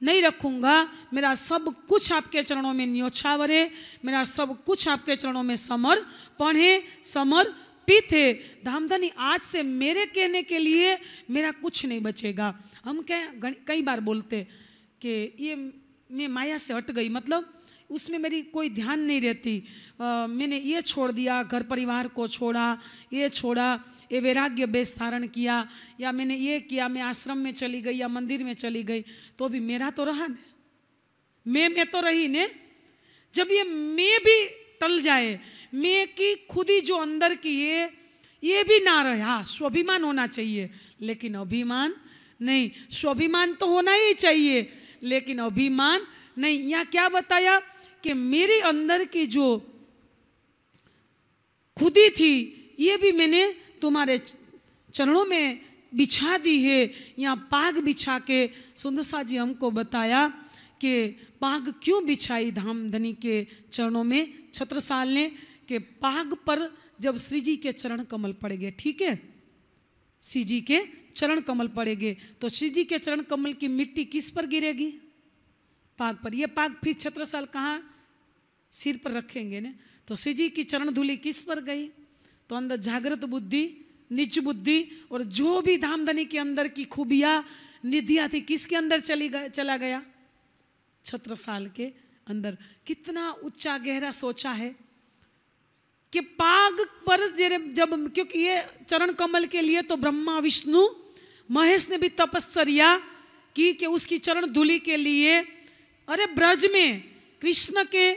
नहीं रखूँगा मेरा सब कुछ आपके चरणों में न्योछावर है मेरा सब कुछ आपके चरणों में समर्पण है समर्पित है धामधनी आज से मेरे कहने के लिए मेरा कुछ नहीं बचेगा हम कह कई बार बोलते कि ये मैं माया से हट गई मतलब उसमें मेरी कोई ध्यान नहीं रहती आ, मैंने ये छोड़ दिया घर परिवार को छोड़ा ये छोड़ा ये वैराग्य बेस धारण किया या मैंने ये किया मैं आश्रम में चली गई या मंदिर में चली गई तो भी मेरा तो रहा ना मैं मैं तो रही ने जब ये मैं भी टल जाए मैं की खुद ही जो अंदर की ये ये भी ना रहे हाँ स्वाभिमान होना चाहिए लेकिन अभिमान नहीं स्वाभिमान तो होना ही चाहिए लेकिन अभिमान नहीं यहाँ क्या बताया कि मेरे अंदर की जो खुदी थी ये भी मैंने तुम्हारे चरणों में बिछा दी है या पाग बिछा के सुंदरसा जी हमको बताया कि पाग क्यों बिछाई धामधनी के चरणों में छत्रसाल ने कि पाग पर जब श्री जी के चरण कमल पड़ेंगे ठीक है श्री जी के चरण कमल पड़ेंगे तो श्री जी के चरण कमल की मिट्टी किस पर गिरेगी पाग पर यह पाग फिर छत्रसाल कहाँ सिर पर रखेंगे ने तो जी की चरण धूलि किस पर गई तो अंदर जागृत बुद्धि निच बुद्धि और जो भी धामधनी के अंदर की खूबियाँ निधियाँ थी किसके अंदर चली गया चला गया छत्रसाल के अंदर कितना उच्चा गहरा सोचा है कि पाग पर जब क्योंकि ये चरण कमल के लिए तो ब्रह्मा विष्णु महेश ने भी तपश्चर्या की कि उसकी चरण धूलि के लिए अरे ब्रज में कृष्ण के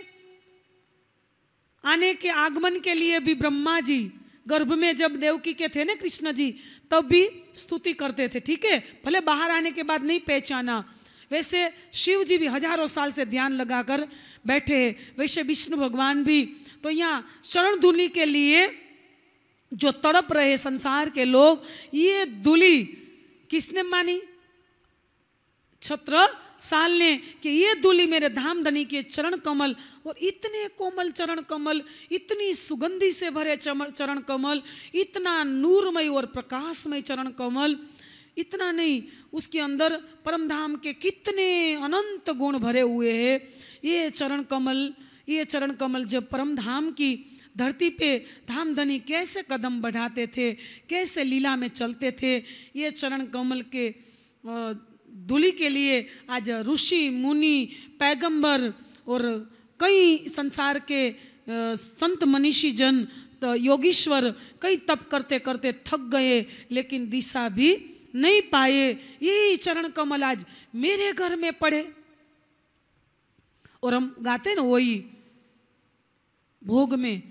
आने के आगमन के लिए भी ब्रह्मा जी गर्भ में जब देवकी के थे ना कृष्ण जी तब भी स्तुति करते थे ठीक है भले बाहर आने के बाद नहीं पहचाना वैसे शिव जी भी हजारों साल से ध्यान लगाकर बैठे हैं वैसे विष्णु भगवान भी तो यहाँ शरण धुलि के लिए जो तड़प रहे संसार के लोग ये धुली किसने मानी छत्र साल ने कि ये दूली मेरे धामधनी के चरण कमल और इतने कोमल चरण कमल इतनी सुगंधी से भरे चरण कमल इतना नूरमय और प्रकाशमय चरण कमल इतना नहीं उसके अंदर परमधाम के कितने अनंत गुण भरे हुए हैं ये चरण कमल ये चरण कमल जब परमधाम की धरती पे धामधनी कैसे कदम बढ़ाते थे कैसे लीला में चलते थे ये चरण कमल के दुली के लिए आज ऋषि मुनि पैगंबर और कई संसार के संत मनीषी जन योगीश्वर कई तप करते करते थक गए लेकिन दिशा भी नहीं पाए यही चरण कमल आज मेरे घर में पड़े और हम गाते ना वही भोग में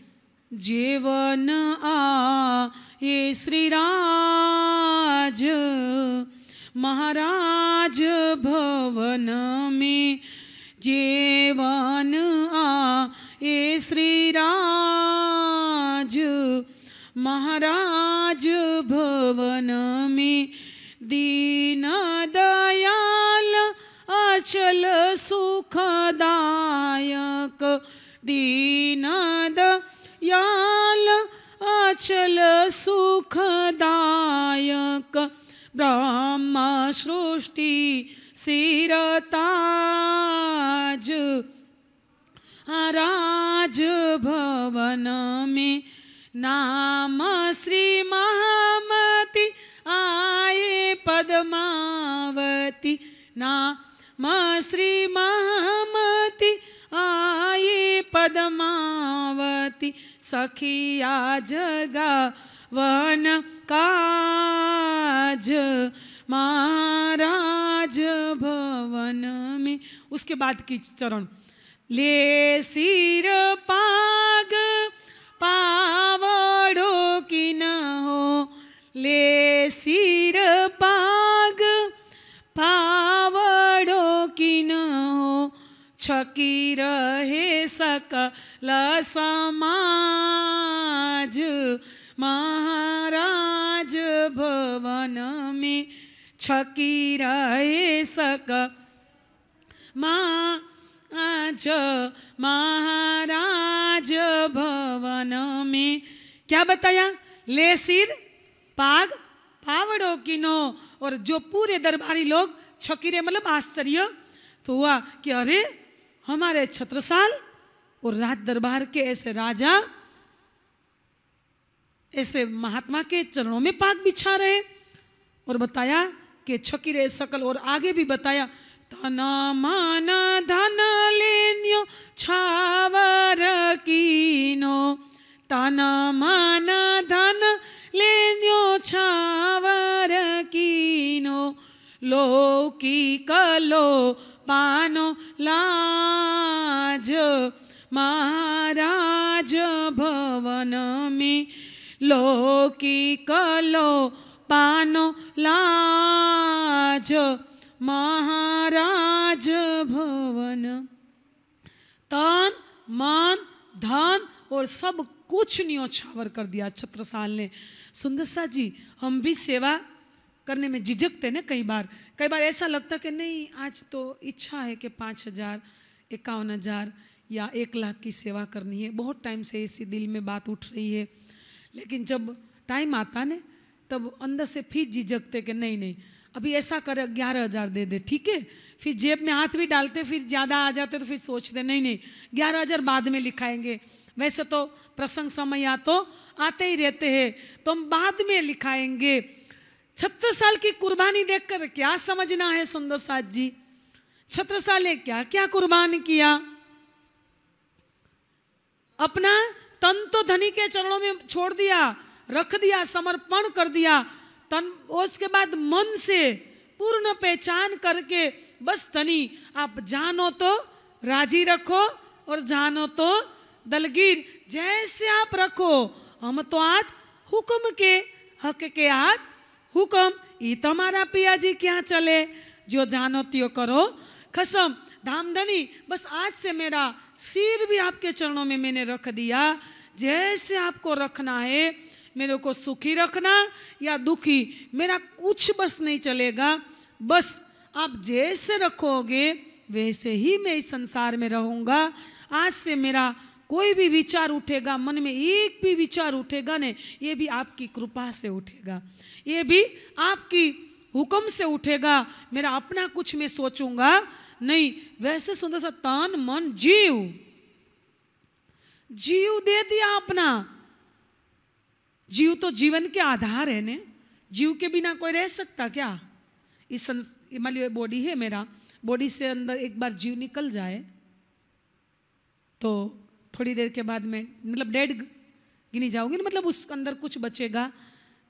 जीवन आ ये श्री राज महाराज भवन में जेवन आ ए श्री राज महाराज भवन में दीन दयाल अचल सुखदायक दीन दयाल अचल सुखदायक ब्रह्मा सृष्टि सिरताज राज भवन में नाम श्री महामति आए पद्मावती नाम श्री महामती आए पद्मावती सखिया जगा वन काज महाराज भवन में उसके बाद की चरण ले सिर पाग पावड़ो की न हो ले सिर पाग पावड़ो की न हो छकी रहे सकल समाज महाराज भवन में छकी रहे सक महाराज महाराज भवन में क्या बताया ले सिर पाग पावड़ो किनो और जो पूरे दरबारी लोग छकीरे मतलब आश्चर्य तो हुआ कि अरे हमारे छत्रसाल और राज दरबार के ऐसे राजा ऐसे महात्मा के चरणों में पाक बिछा रहे और बताया कि छकी रहे सकल और आगे भी बताया तना माना धन लेन्यो छावर कीनो तना माना धन लेन्यो छावर कीनो की कलो पानो लाज महाराज भवन में લોકી कलो पानो लाज महाराज भवन तन मन धन और सब कुछ न्योछावर कर दिया छत्रसाल ने सुंदर सा जी हम भी सेवा करने में झिझकते ना कई बार कई बार ऐसा लगता कि नहीं आज तो इच्छा है कि पाँच हज़ार इक्यावन हज़ार या एक लाख की सेवा करनी है बहुत टाइम से इसी दिल में बात उठ रही है लेकिन जब टाइम आता ना तब अंदर से फिर झिझकते कि नहीं नहीं अभी ऐसा कर ग्यारह हज़ार दे दे ठीक है फिर जेब में हाथ भी डालते फिर ज़्यादा आ जाते तो फिर सोचते नहीं नहीं ग्यारह हज़ार बाद में लिखाएंगे वैसे तो प्रसंग समय या तो आते ही रहते हैं तो हम बाद में लिखाएंगे छत्र साल की कुर्बानी देखकर क्या समझना है सुंदर साथ जी छत्र साल ने क्या क्या कुर्बान किया अपना तन तो धनी के चरणों में छोड़ दिया रख दिया समर्पण कर दिया तन उसके बाद मन से पूर्ण पहचान करके बस तनी आप जानो तो राजी रखो और जानो तो दलगीर जैसे आप रखो हम तो आत हुक्म के हक के आत हुक्म ई तमारा तो पियाजी क्या चले जो जानो त्यो करो खसम धामधनी बस आज से मेरा सिर भी आपके चरणों में मैंने रख दिया जैसे आपको रखना है मेरे को सुखी रखना या दुखी मेरा कुछ बस नहीं चलेगा बस आप जैसे रखोगे वैसे ही मैं इस संसार में रहूँगा आज से मेरा कोई भी विचार उठेगा मन में एक भी विचार उठेगा नहीं ये भी आपकी कृपा से उठेगा ये भी आपकी हुक्म से उठेगा मेरा अपना कुछ मैं सोचूंगा नहीं वैसे सुंदर सा तन मन जीव जीव दे दिया अपना जीव तो जीवन के आधार है ने जीव के बिना कोई रह सकता क्या इस मान लो बॉडी है मेरा बॉडी से अंदर एक बार जीव निकल जाए तो थोड़ी देर के बाद में मतलब डेड गिनी जाऊंगी ना मतलब उस अंदर कुछ बचेगा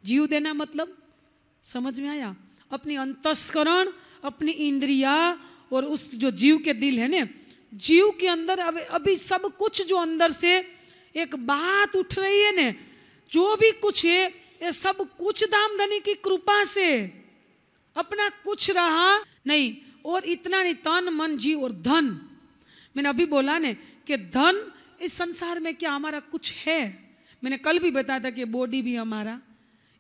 जीव देना मतलब समझ में आया अपनी अंतस्करण अपनी इंद्रिया और उस जो जीव के दिल है ना जीव के अंदर अब अभी सब कुछ जो अंदर से एक बात उठ रही है ने जो भी कुछ है ये सब कुछ दाम धनी की कृपा से अपना कुछ रहा नहीं और इतना नहीं तन मन जीव और धन मैंने अभी बोला ने कि धन इस संसार में क्या हमारा कुछ है मैंने कल भी बताया था कि बॉडी भी हमारा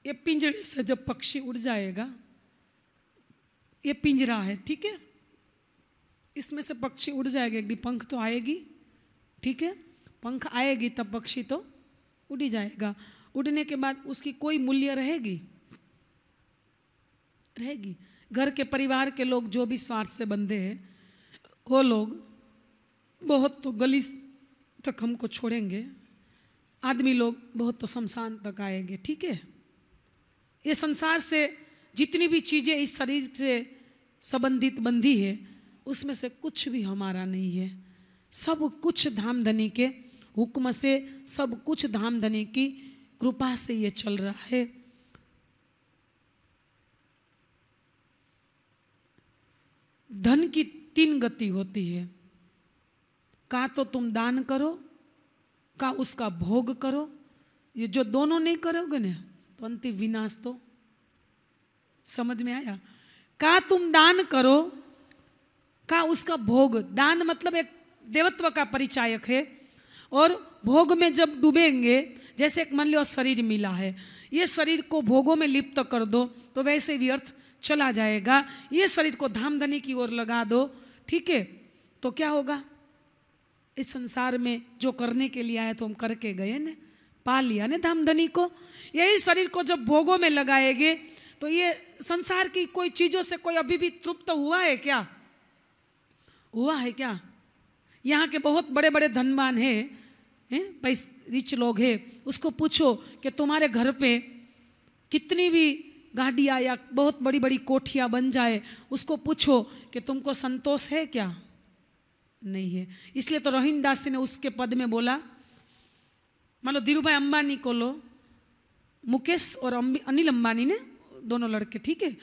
ये पिंजरे से जब पक्षी उड़ जाएगा ये पिंजरा है ठीक है इसमें से पक्षी उड़ जाएगा एक दिन पंख तो आएगी ठीक है पंख आएगी तब पक्षी तो उड़ ही जाएगा उड़ने के बाद उसकी कोई मूल्य रहेगी रहेगी घर के परिवार के लोग जो भी स्वार्थ से बंधे हैं वो लोग बहुत तो गली तक हमको छोड़ेंगे आदमी लोग बहुत तो शमशान तक आएंगे ठीक है ये संसार से जितनी भी चीज़ें इस शरीर से संबंधित बंधी है उसमें से कुछ भी हमारा नहीं है सब कुछ धामधनी के हुक्म से सब कुछ धामधनी की कृपा से ये चल रहा है धन की तीन गति होती है का तो तुम दान करो का उसका भोग करो ये जो दोनों नहीं करोगे ना तो अंतिम विनाश तो समझ में आया का तुम दान करो का उसका भोग दान मतलब एक देवत्व का परिचायक है और भोग में जब डूबेंगे जैसे एक मान लो शरीर मिला है ये शरीर को भोगों में लिप्त कर दो तो वैसे व्यर्थ चला जाएगा ये शरीर को धामधनी की ओर लगा दो ठीक है तो क्या होगा इस संसार में जो करने के लिए आए तो हम करके गए ना पा लिया ना धामधनी को यही शरीर को जब भोगों में लगाएंगे तो ये संसार की कोई चीज़ों से कोई अभी भी तृप्त हुआ है क्या हुआ है क्या यहाँ के बहुत बड़े बड़े धनवान हैं पैस रिच लोग हैं उसको पूछो कि तुम्हारे घर पे कितनी भी गाड़ियाँ या बहुत बड़ी बड़ी कोठियाँ बन जाए उसको पूछो कि तुमको संतोष है क्या नहीं है इसलिए तो रोहिंद दास ने उसके पद में बोला मान लो धीरू भाई अम्बानी को लो मुकेश और अनिल अंबानी ने दोनों लड़के ठीक है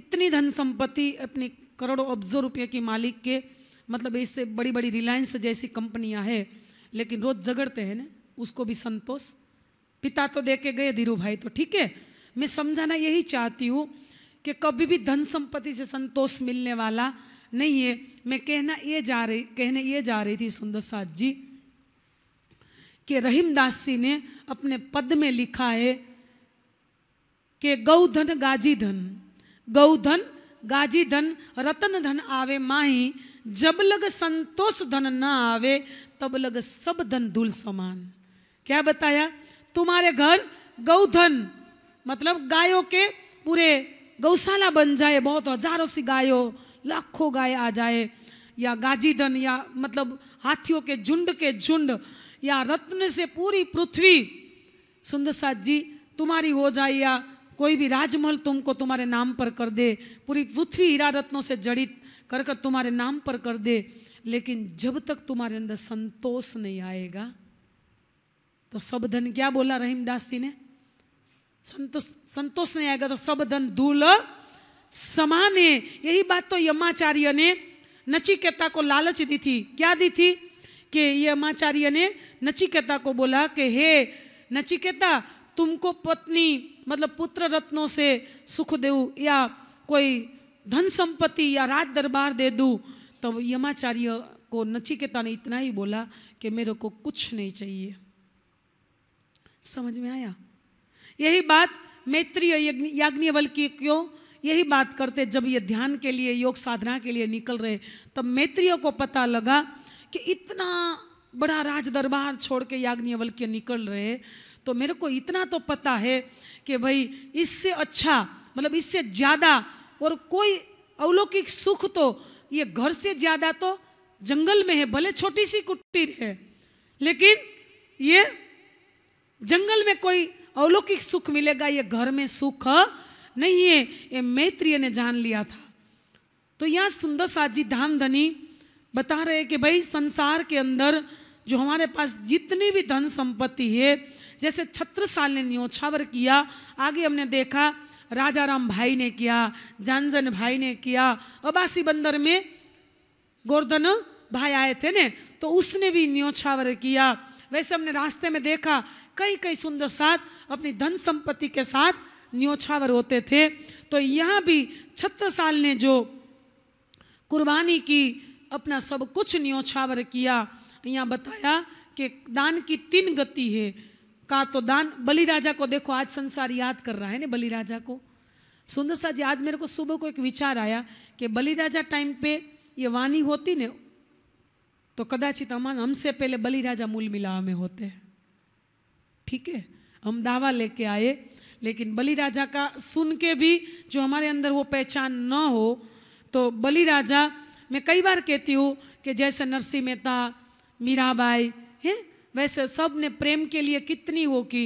इतनी धन संपत्ति अपनी करोड़ों अब्जों रुपये की मालिक के मतलब इससे बड़ी बड़ी रिलायंस जैसी कंपनियां हैं लेकिन रोज़ झगड़ते हैं ना उसको भी संतोष पिता तो दे के गए धीरू भाई तो ठीक है मैं समझाना यही चाहती हूँ कि कभी भी धन संपत्ति से संतोष मिलने वाला नहीं है मैं कहना ये जा रही कहने ये जा रही थी सुंदर सात जी कि रहीमदास जी ने अपने पद में लिखा है कि गौधन गाजी धन गौधन गाजी धन रतन धन आवे माही जब लग संतोष धन ना आवे तब लग सब धन धूल समान क्या बताया तुम्हारे घर गौधन मतलब गायों के पूरे गौशाला बन जाए बहुत हजारों सी गायों लाखों गाय आ जाए या गाजी धन या मतलब हाथियों के झुंड के झुंड या रत्न से पूरी पृथ्वी सुंदर साथ जी तुम्हारी हो जाए या कोई भी राजमहल तुमको तुम्हारे नाम पर कर दे पूरी पृथ्वी हीरा रत्नों से जड़ित कर कर तुम्हारे नाम पर कर दे लेकिन जब तक तुम्हारे अंदर संतोष नहीं आएगा तो सब धन क्या बोला रहीमदास जी ने संतोष संतोष नहीं आएगा तो सब धन धूल समान है यही बात तो यमाचार्य ने नचिकेता को लालच दी थी क्या दी थी कि यमाचार्य ने नचिकेता को बोला कि हे नचिकेता तुमको पत्नी मतलब पुत्र रत्नों से सुख देऊ या कोई धन संपत्ति या राज दरबार दे दूँ तो यमाचार्य को नचिकेता ने इतना ही बोला कि मेरे को कुछ नहीं चाहिए समझ में आया यही बात मैत्रीय याज्ञवल की क्यों यही बात करते जब ये ध्यान के लिए योग साधना के लिए निकल रहे तब मैत्रियों को पता लगा कि इतना बड़ा राज दरबार छोड़ के याज्ञवल के निकल रहे तो मेरे को इतना तो पता है कि भाई इससे अच्छा मतलब इससे ज़्यादा और कोई अवलौकिक सुख तो ये घर से ज़्यादा तो जंगल में है भले छोटी सी कुटीर है लेकिन ये जंगल में कोई अवलौकिक सुख मिलेगा ये घर में सुख नहीं है ये मैत्रीय ने जान लिया था तो यहाँ सुंदर साजी धाम धनी बता रहे कि भाई संसार के अंदर जो हमारे पास जितनी भी धन संपत्ति है जैसे छत्रसाल ने न्योछावर किया आगे हमने देखा राजाराम भाई ने किया जानजन भाई ने किया अबासी बंदर में गोर्धन भाई आए थे ने तो उसने भी न्योछावर किया वैसे हमने रास्ते में देखा कई कई सुंदर साथ अपनी धन संपत्ति के साथ न्योछावर होते थे तो यहाँ भी छत्तर साल ने जो कुर्बानी की अपना सब कुछ न्योछावर किया यहाँ बताया कि दान की तीन गति है का तो दान बलि राजा को देखो आज संसार याद कर रहा है ना बलि राजा को सुंदर सा जी आज मेरे को सुबह को एक विचार आया कि बलि राजा टाइम पे ये वाणी होती ने तो कदाचित हम हमसे पहले बलि राजा मूल मिला में होते हैं ठीक है हम दावा लेके आए लेकिन बलि राजा का सुन के भी जो हमारे अंदर वो पहचान न हो तो बलि राजा मैं कई बार कहती हूँ कि जैसे नरसिंह मेहता मीराबाई हैं वैसे सब ने प्रेम के लिए कितनी वो की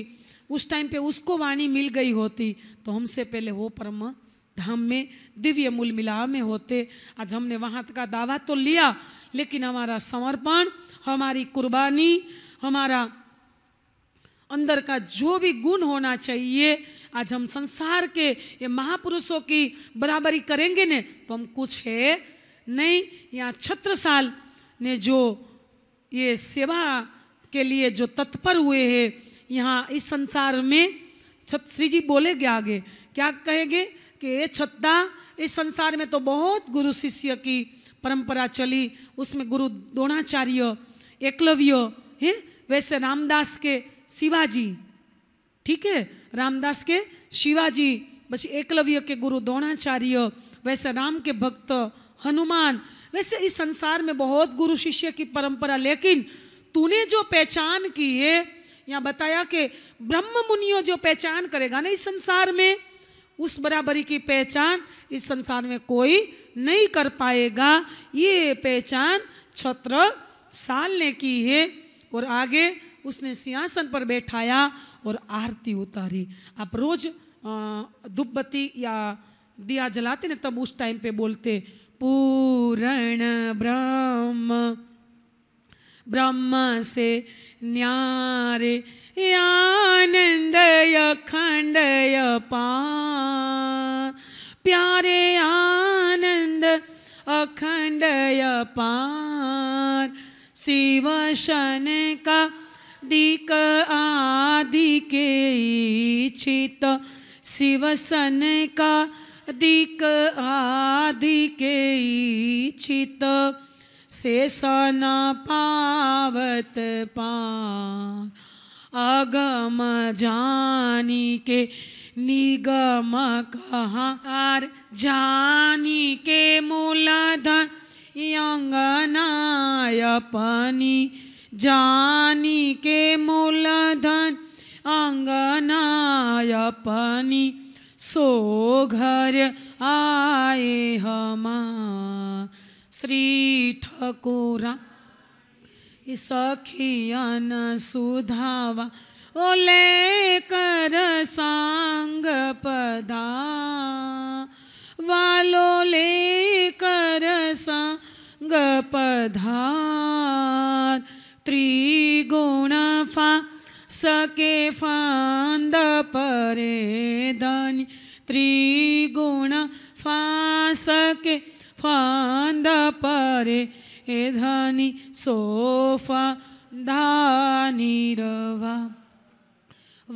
उस टाइम पे उसको वाणी मिल गई होती तो हमसे पहले वो परमा धाम में दिव्य मूल मिला में होते आज हमने वहाँ का दावा तो लिया लेकिन हमारा समर्पण हमारी कुर्बानी हमारा अंदर का जो भी गुण होना चाहिए आज हम संसार के ये महापुरुषों की बराबरी करेंगे ने तो हम कुछ है नहीं यहाँ छत्र साल ने जो ये सेवा के लिए जो तत्पर हुए हैं यहाँ इस संसार में छत श्री जी बोलेगे आगे क्या कहेंगे कि ये छत्ता इस संसार में तो बहुत गुरु शिष्य की परंपरा चली उसमें गुरु द्रोणाचार्य एकलव्य है वैसे रामदास के शिवाजी ठीक है रामदास के शिवाजी बस एकलव्य के गुरु द्रोणाचार्य वैसे राम के भक्त हनुमान वैसे इस संसार में बहुत गुरु शिष्य की परंपरा लेकिन तूने जो पहचान की है यहाँ बताया कि ब्रह्म मुनियों जो पहचान करेगा ना इस संसार में उस बराबरी की पहचान इस संसार में कोई नहीं कर पाएगा ये पहचान छत्र साल ने की है और आगे उसने सिंहासन पर बैठाया और आरती उतारी आप रोज धूपबत्ती या दिया जलाते ना तब उस टाइम पे बोलते पूरण ब्रह्म ब्रह्म से न्यारे आनंद अखंड पार प्यारे आनंद अखंड पार शिव का दिक आदि के शिव शिवसन का दिक आदि के इच्छित से सौना पावत पा अगम जानी के निगम आर जानी के मूलधन अंगनाय पनी जानी के मूलधन अंगनाय पनी सो घर आए हमार श्री ठकुरा सखियन सुधावा ओले कर सांग पदा वालो ले कर सांग पधार त्रिगुण फा सके फांद परे दन त्रिगुण फा सके फांद परे ए धनी सोफा धानी रवा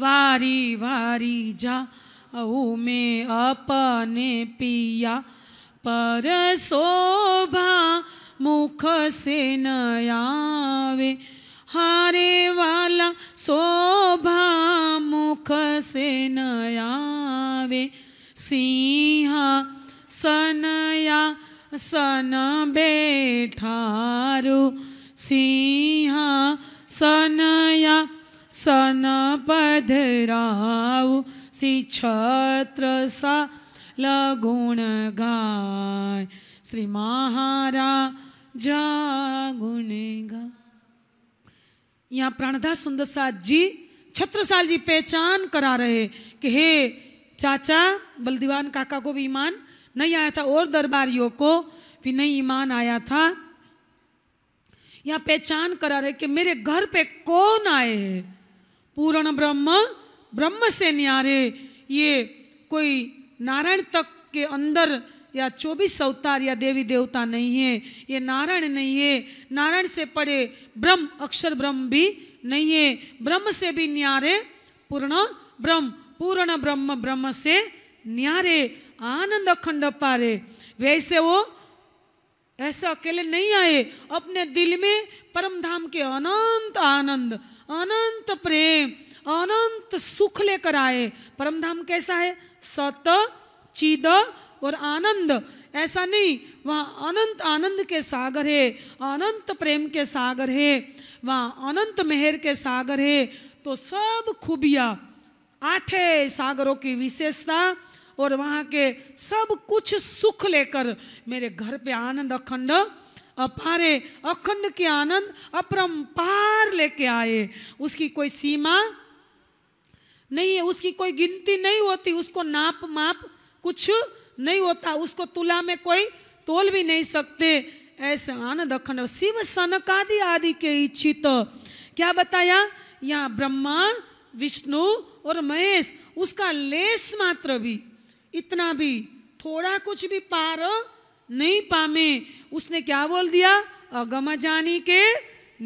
वारी वारी जा में अपने पिया पर शोभा मुख से नयावे हारे वाला शोभा मुख से नयावे सिंहा सनया सन बेठारू सिंहा सनया सन पधराऊ सी छत्र सा लगुण गाय श्री महारा गुण गा यहाँ प्रणदास सुंदर साथ जी छत्रसाल जी पहचान करा रहे कि हे चाचा बलदीवान काका को भी ईमान नहीं आया था और दरबारियों को भी नहीं ईमान आया था यहाँ पहचान करा रहे कि मेरे घर पे कौन आए है पूर्ण ब्रह्म ब्रह्म से न्यारे ये कोई नारायण तक के अंदर या चौबीस अवतार या देवी देवता नहीं है ये नारायण नहीं है नारायण से पड़े ब्रह्म अक्षर ब्रह्म भी नहीं है ब्रह्म से भी न्यारे पूर्ण ब्रह्म पूर्ण ब्रह्म ब्रह्म से न्यारे आनंद अखंड पा रहे वैसे वो ऐसे अकेले नहीं आए अपने दिल में परम धाम के अनंत आनंद अनंत प्रेम अनंत सुख लेकर आए परम धाम कैसा है सत चिद और आनंद ऐसा नहीं वहाँ अनंत आनंद के सागर है अनंत प्रेम के सागर है वहाँ अनंत मेहर के सागर है तो सब खूबियाँ आठे सागरों की विशेषता और वहाँ के सब कुछ सुख लेकर मेरे घर पे आनंद अखंड अपारे अखंड के आनंद अपरम्पार लेके आए उसकी कोई सीमा नहीं है उसकी कोई गिनती नहीं होती उसको नाप माप कुछ नहीं होता उसको तुला में कोई तोल भी नहीं सकते ऐसे आनंद अखंड शिव सनकादि आदि के इच्छित क्या बताया यहाँ ब्रह्मा विष्णु और महेश उसका लेस मात्र भी इतना भी थोड़ा कुछ भी पार नहीं पामे उसने क्या बोल दिया अगम जानी के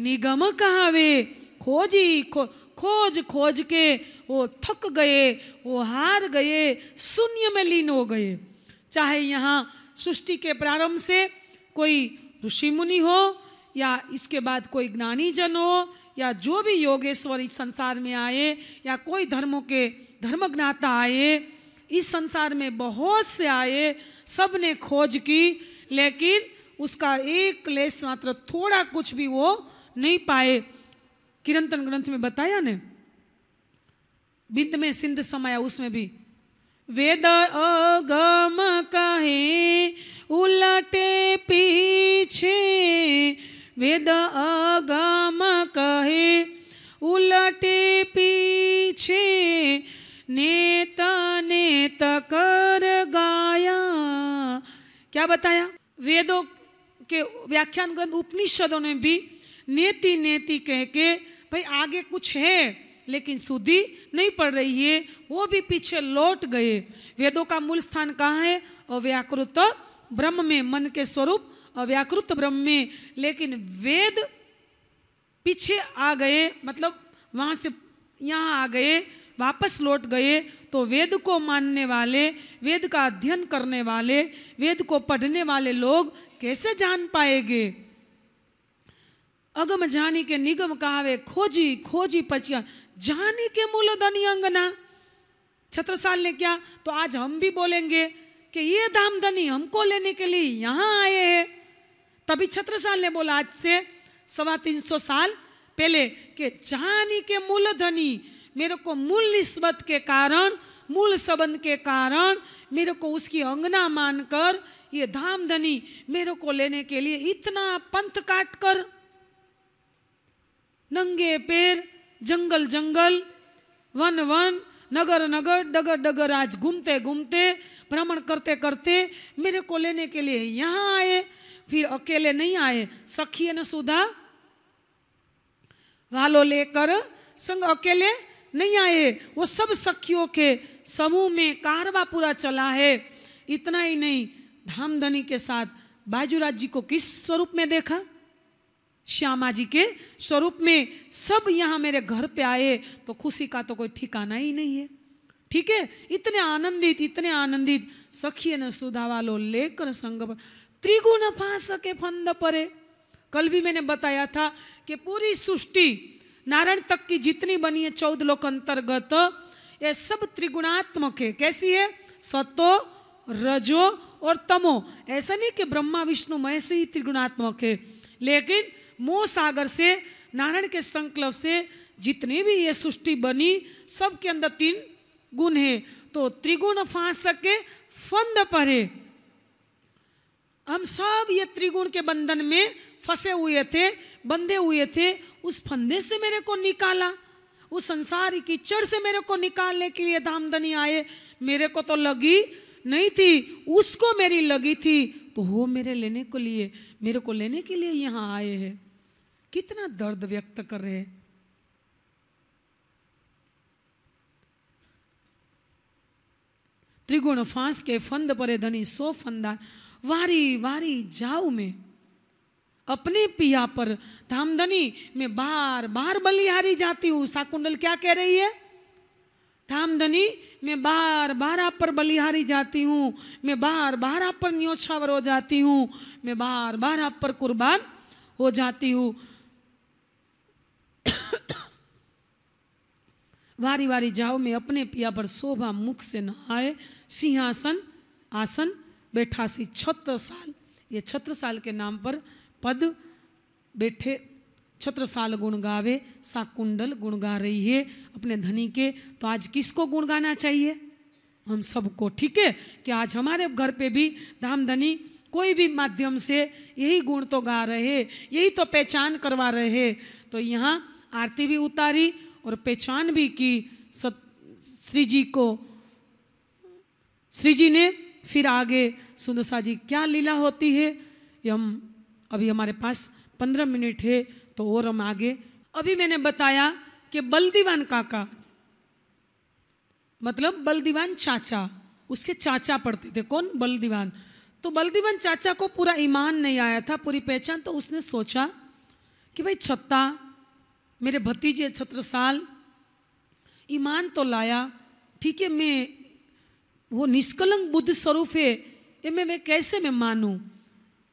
निगम कहावे खोजी खो खोज खोज के वो थक गए वो हार गए शून्य में लीन हो गए चाहे यहाँ सृष्टि के प्रारंभ से कोई ऋषि मुनि हो या इसके बाद कोई ज्ञानी जन हो या जो भी योगेश्वर इस संसार में आए या कोई धर्मों के धर्मज्ञाता आए इस संसार में बहुत से आए सब ने खोज की लेकिन उसका एक क्लेश मात्र थोड़ा कुछ भी वो नहीं पाए किरंतन ग्रंथ में बताया ने बिंद में सिंध समाया उसमें भी वेद अगम कहे उलटे पीछे वेद अगम कहे उलटे पीछे नेता नेता कर गाया क्या बताया वेदों के व्याख्यान ग्रंथ उपनिषदों ने भी नेति नेति कह के भाई आगे कुछ है लेकिन सुधी नहीं पड़ रही है वो भी पीछे लौट गए वेदों का मूल स्थान कहाँ है अव्याकृत ब्रह्म में मन के स्वरूप अव्याकृत ब्रह्म में लेकिन वेद पीछे आ गए मतलब वहाँ से यहाँ आ गए वापस लौट गए तो वेद को मानने वाले वेद का अध्ययन करने वाले वेद को पढ़ने वाले लोग कैसे जान पाएंगे अगम जानी के निगम कहावे खोजी खोजी पचिया जानी के मूल धनी अंगना छत्रसाल ने क्या तो आज हम भी बोलेंगे कि ये धाम धनी हमको लेने के लिए यहां आए हैं तभी छत्रसाल ने बोला आज से सवा तीन सौ साल पहले के जानी के मूल धनी मेरे को मूल निस्बत के कारण मूल संबंध के कारण मेरे को उसकी अंगना मानकर ये धाम धनी मेरे को लेने के लिए इतना पंथ काट कर नंगे पैर जंगल जंगल वन वन नगर नगर डगर डगर आज घूमते घूमते भ्रमण करते करते मेरे को लेने के लिए यहाँ आए फिर अकेले नहीं आए सखिए न सुधा वालो लेकर संग अकेले नहीं आए वो सब सखियों के समूह में कारवा पूरा चला है इतना ही नहीं धामधनी के साथ बाजूराज जी को किस स्वरूप में देखा श्यामा जी के स्वरूप में सब यहाँ मेरे घर पे आए तो खुशी का तो कोई ठिकाना ही नहीं है ठीक है इतने आनंदित इतने आनंदित सखी न वालो लेकर संग त्रिगुण फांस के फंद परे कल भी मैंने बताया था कि पूरी सृष्टि नारायण तक की जितनी बनी है चौदह लोक अंतर्गत ये सब त्रिगुणात्मक है कैसी है सतो रजो और तमो ऐसा नहीं कि ब्रह्मा विष्णु महेश ही त्रिगुणात्मक है लेकिन मोह सागर से नारायण के संकल्प से जितनी भी ये सृष्टि बनी सबके अंदर तीन गुण है तो त्रिगुण फांस के फंद पर हम सब ये त्रिगुण के बंधन में फंसे हुए थे बंधे हुए थे उस फंदे से मेरे को निकाला उस संसार की चढ़ से मेरे को निकालने के लिए धामधनी आए मेरे को तो लगी नहीं थी उसको मेरी लगी थी तो वो मेरे लेने को लिए मेरे को लेने के लिए यहाँ आए हैं कितना दर्द व्यक्त कर रहे हैं त्रिगुण फांस के फंद परे धनी सो फंदा वारी वारी जाऊ में अपने पिया पर धामधनी में बार बार बलिहारी जाती हूँ साकुंडल क्या कह रही है धामधनी मैं बार बार आप पर बलिहारी जाती हूँ मैं बार बार आप पर न्योछावर हो जाती हूँ मैं बार बार आप पर कुर्बान हो जाती हूँ [coughs] वारी वारी जाओ मैं अपने पिया पर शोभा मुख से नहाए सिंहासन आसन बैठासी छत्र साल ये छत्र साल के नाम पर पद बैठे छत्रसाल गुण गावे सा कुंडल गुण गा रही है अपने धनी के तो आज किसको गुण गाना चाहिए हम सबको ठीक है कि आज हमारे घर पे भी धाम धनी कोई भी माध्यम से यही गुण तो गा रहे यही तो पहचान करवा रहे तो यहाँ आरती भी उतारी और पहचान भी की सत श्री जी को श्री जी ने फिर आगे सुंदरसा जी क्या लीला होती है ये हम अभी हमारे पास पंद्रह मिनट है तो और हम आगे अभी मैंने बताया कि बलदीवान काका मतलब बलदीवान चाचा उसके चाचा पढ़ते थे कौन बलदीवान तो बलदीवान चाचा को पूरा ईमान नहीं आया था पूरी पहचान तो उसने सोचा कि भाई छत्ता मेरे भतीजे छत्रसाल ईमान तो लाया ठीक है मैं वो निष्कलंक बुद्ध स्वरूप है ये मैं मैं कैसे मैं मानूँ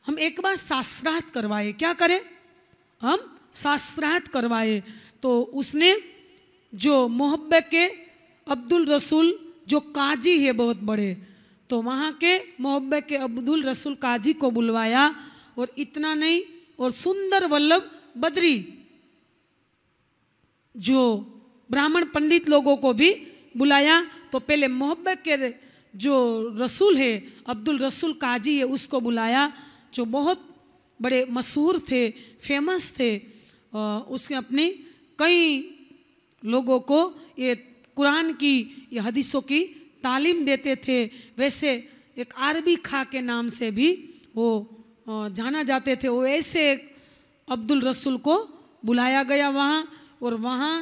हम एक बार शास्त्रार्थ करवाए क्या करें हम शास्त्रार्थ करवाए तो उसने जो मोहब्बे के अब्दुल रसूल जो काजी है बहुत बड़े तो वहाँ के मोहब्बे के अब्दुल रसूल काजी को बुलवाया और इतना नहीं और सुंदर वल्लभ बद्री जो ब्राह्मण पंडित लोगों को भी बुलाया तो पहले मोहब्बे के जो रसूल है अब्दुल रसूल काजी है उसको बुलाया जो बहुत बड़े मशहूर थे फेमस थे उसके अपने कई लोगों को ये कुरान की ये हदीसों की तालीम देते थे वैसे एक आरबी खा के नाम से भी वो जाना जाते थे वो ऐसे अब्दुल रसूल को बुलाया गया वहाँ और वहाँ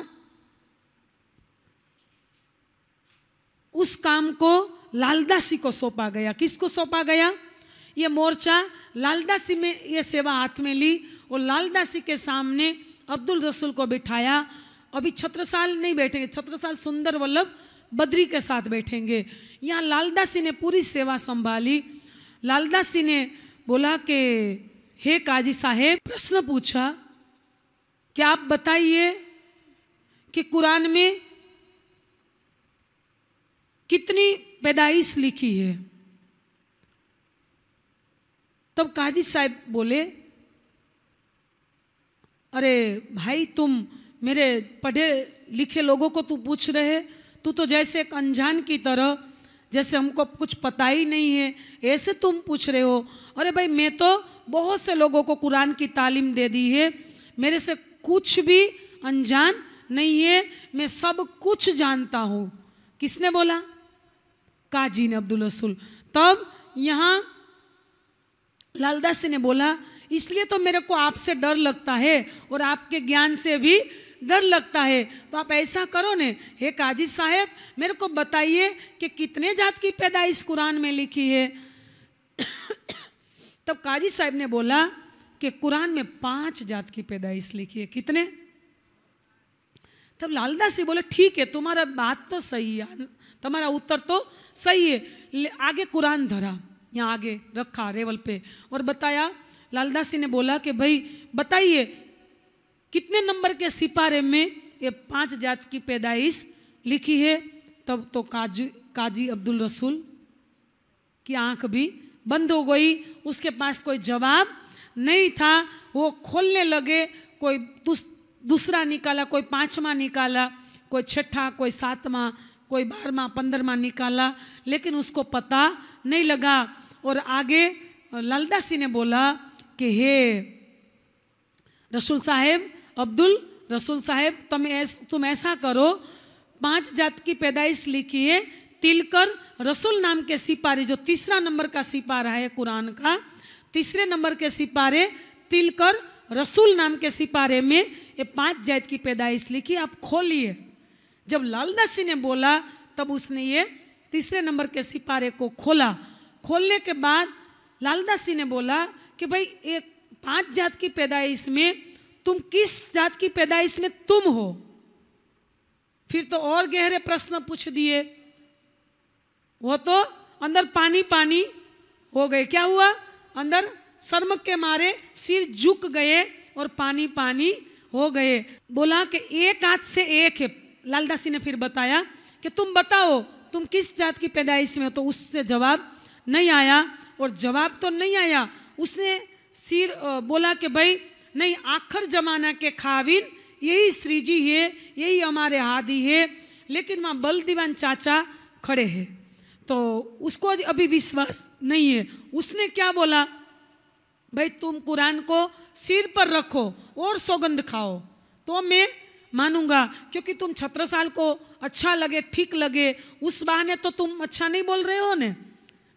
उस काम को लालदासी को सौंपा गया किसको सौंपा गया ये मोर्चा लालदासी में ये सेवा हाथ में ली और लालदासी के सामने अब्दुल रसूल को बिठाया अभी छत्रसाल नहीं बैठेंगे छत्रसाल सुंदर वल्लभ बद्री के साथ बैठेंगे यहाँ लालदासी ने पूरी सेवा संभाली लालदासी ने बोला कि हे काजी साहेब प्रश्न पूछा कि आप बताइए कि कुरान में कितनी पैदाइश लिखी है तब काजी साहब बोले अरे भाई तुम मेरे पढ़े लिखे लोगों को तू पूछ रहे तू तो जैसे एक अनजान की तरह जैसे हमको कुछ पता ही नहीं है ऐसे तुम पूछ रहे हो अरे भाई मैं तो बहुत से लोगों को कुरान की तालीम दे दी है मेरे से कुछ भी अनजान नहीं है मैं सब कुछ जानता हूँ किसने बोला काजी ने अब्दुल रसूल तब यहाँ लालदास ने बोला इसलिए तो मेरे को आपसे डर लगता है और आपके ज्ञान से भी डर लगता है तो आप ऐसा करो ने हे काजी साहब मेरे को बताइए कि कितने जात की पैदाइश कुरान में लिखी है [coughs] तब काजी साहब ने बोला कि कुरान में पांच जात की पैदाइश लिखी है कितने तब लालदास जी बोले ठीक है तुम्हारा बात तो सही है तुम्हारा उत्तर तो सही है आगे कुरान धरा यहाँ आगे रखा रेवल पे और बताया लालदासी ने बोला कि भाई बताइए कितने नंबर के सिपारे में ये पांच जात की पैदाइश लिखी है तब तो काजी काजी अब्दुल रसूल की आंख भी बंद हो गई उसके पास कोई जवाब नहीं था वो खोलने लगे कोई दूस, दूसरा निकाला कोई पाँचवा निकाला कोई छठा कोई सातवा कोई बारवा पंद्रवा निकाला लेकिन उसको पता नहीं लगा और आगे लालदासी ने बोला कि हे रसूल साहेब अब्दुल रसूल साहेब तुम ऐस तुम ऐसा करो पांच जात की पैदाइश लिखिए तिलकर रसूल नाम के सिपारे जो तीसरा नंबर का सिपारा है कुरान का तीसरे नंबर के सिपारे तिलकर रसूल नाम के सिपारे में ये पांच जात की पैदाइश लिखी आप खोलिए जब लालदासी ने बोला तब उसने ये तीसरे नंबर के सिपारे को खोला खोलने के बाद जी ने बोला कि भाई एक पांच जात की पैदाइश में तुम किस जात की पैदाइश में तुम हो फिर तो और गहरे प्रश्न पूछ दिए वो तो अंदर पानी पानी हो गए क्या हुआ अंदर शर्म के मारे सिर झुक गए और पानी पानी हो गए बोला कि एक हाथ से एक है लालदासी ने फिर बताया कि तुम बताओ तुम किस जात की पैदाइश में हो तो उससे जवाब नहीं आया और जवाब तो नहीं आया उसने सिर बोला कि भाई नहीं आखिर जमाना के खाविन यही श्रीजी है यही हमारे आदि है लेकिन वहाँ बल दीवान चाचा खड़े है तो उसको अभी विश्वास नहीं है उसने क्या बोला भाई तुम कुरान को सिर पर रखो और सौगंध खाओ तो मैं मानूंगा क्योंकि तुम छत्रसाल को अच्छा लगे ठीक लगे उस बहाने तो तुम अच्छा नहीं बोल रहे हो ने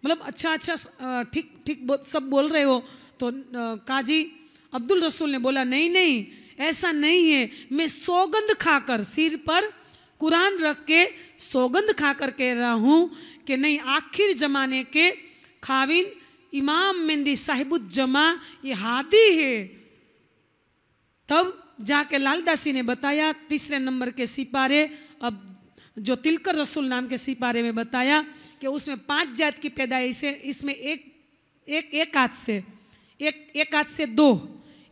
मतलब अच्छा अच्छा ठीक ठीक सब बोल रहे हो तो काजी अब्दुल रसूल ने बोला नहीं नहीं ऐसा नहीं है मैं सौगंध खाकर सिर पर कुरान रख के सौगंध खाकर कह रहा हूँ कि नहीं आखिर जमाने के खाविन इमाम मेहंदी साहिबुल ये हादी है तब जाके लालदासी ने बताया तीसरे नंबर के सिपारे अब जो तिलकर रसूल नाम के सिपारे में बताया कि उसमें पांच जात की पैदाइश है इसमें एक एक एक हाथ से एक एक हाथ से दो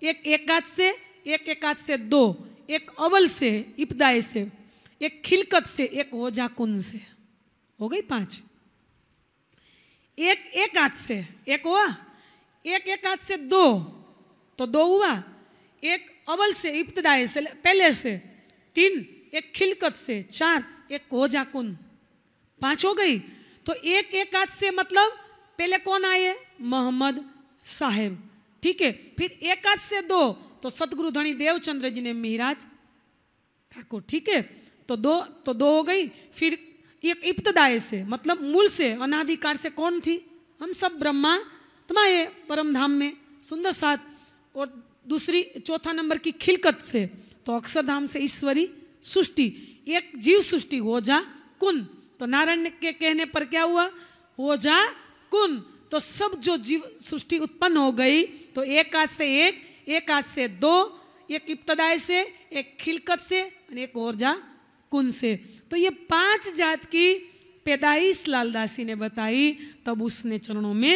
एक एक हाथ से एक एक हाथ से दो एक अवल से इब्दाए से एक खिलकत से एक हो जाकुन से हो गई पांच एक एक हाथ से एक हुआ एक एक हाथ से दो तो दो हुआ एक अवल से इब्तदाई से पहले से तीन एक खिलकत से चार एक हो कुन पांच हो गई तो एक एक आद से मतलब पहले कौन आए मोहम्मद साहेब ठीक है फिर एक आद से दो तो सतगुरु धनी देवचंद्र जी ने मिहराज ठाकुर ठीक है तो दो तो दो हो गई फिर एक इब्तदाए से मतलब मूल से अनाधिकार से कौन थी हम सब ब्रह्मा तुम्हारे परम धाम में सुंदर साथ और दूसरी चौथा नंबर की खिलकत से तो अक्षरधाम से ईश्वरी सृष्टि एक जीव सृष्टि हो जा कुन तो नारायण के कहने पर क्या हुआ हो जा कुन तो सब जो जीव सृष्टि उत्पन्न हो गई तो एक हाथ से एक एक हाथ से दो एक इब्तदाय से एक खिलकत से और एक और जा कुन से तो ये पांच जात की पैदाइश लालदासी ने बताई तब उसने चरणों में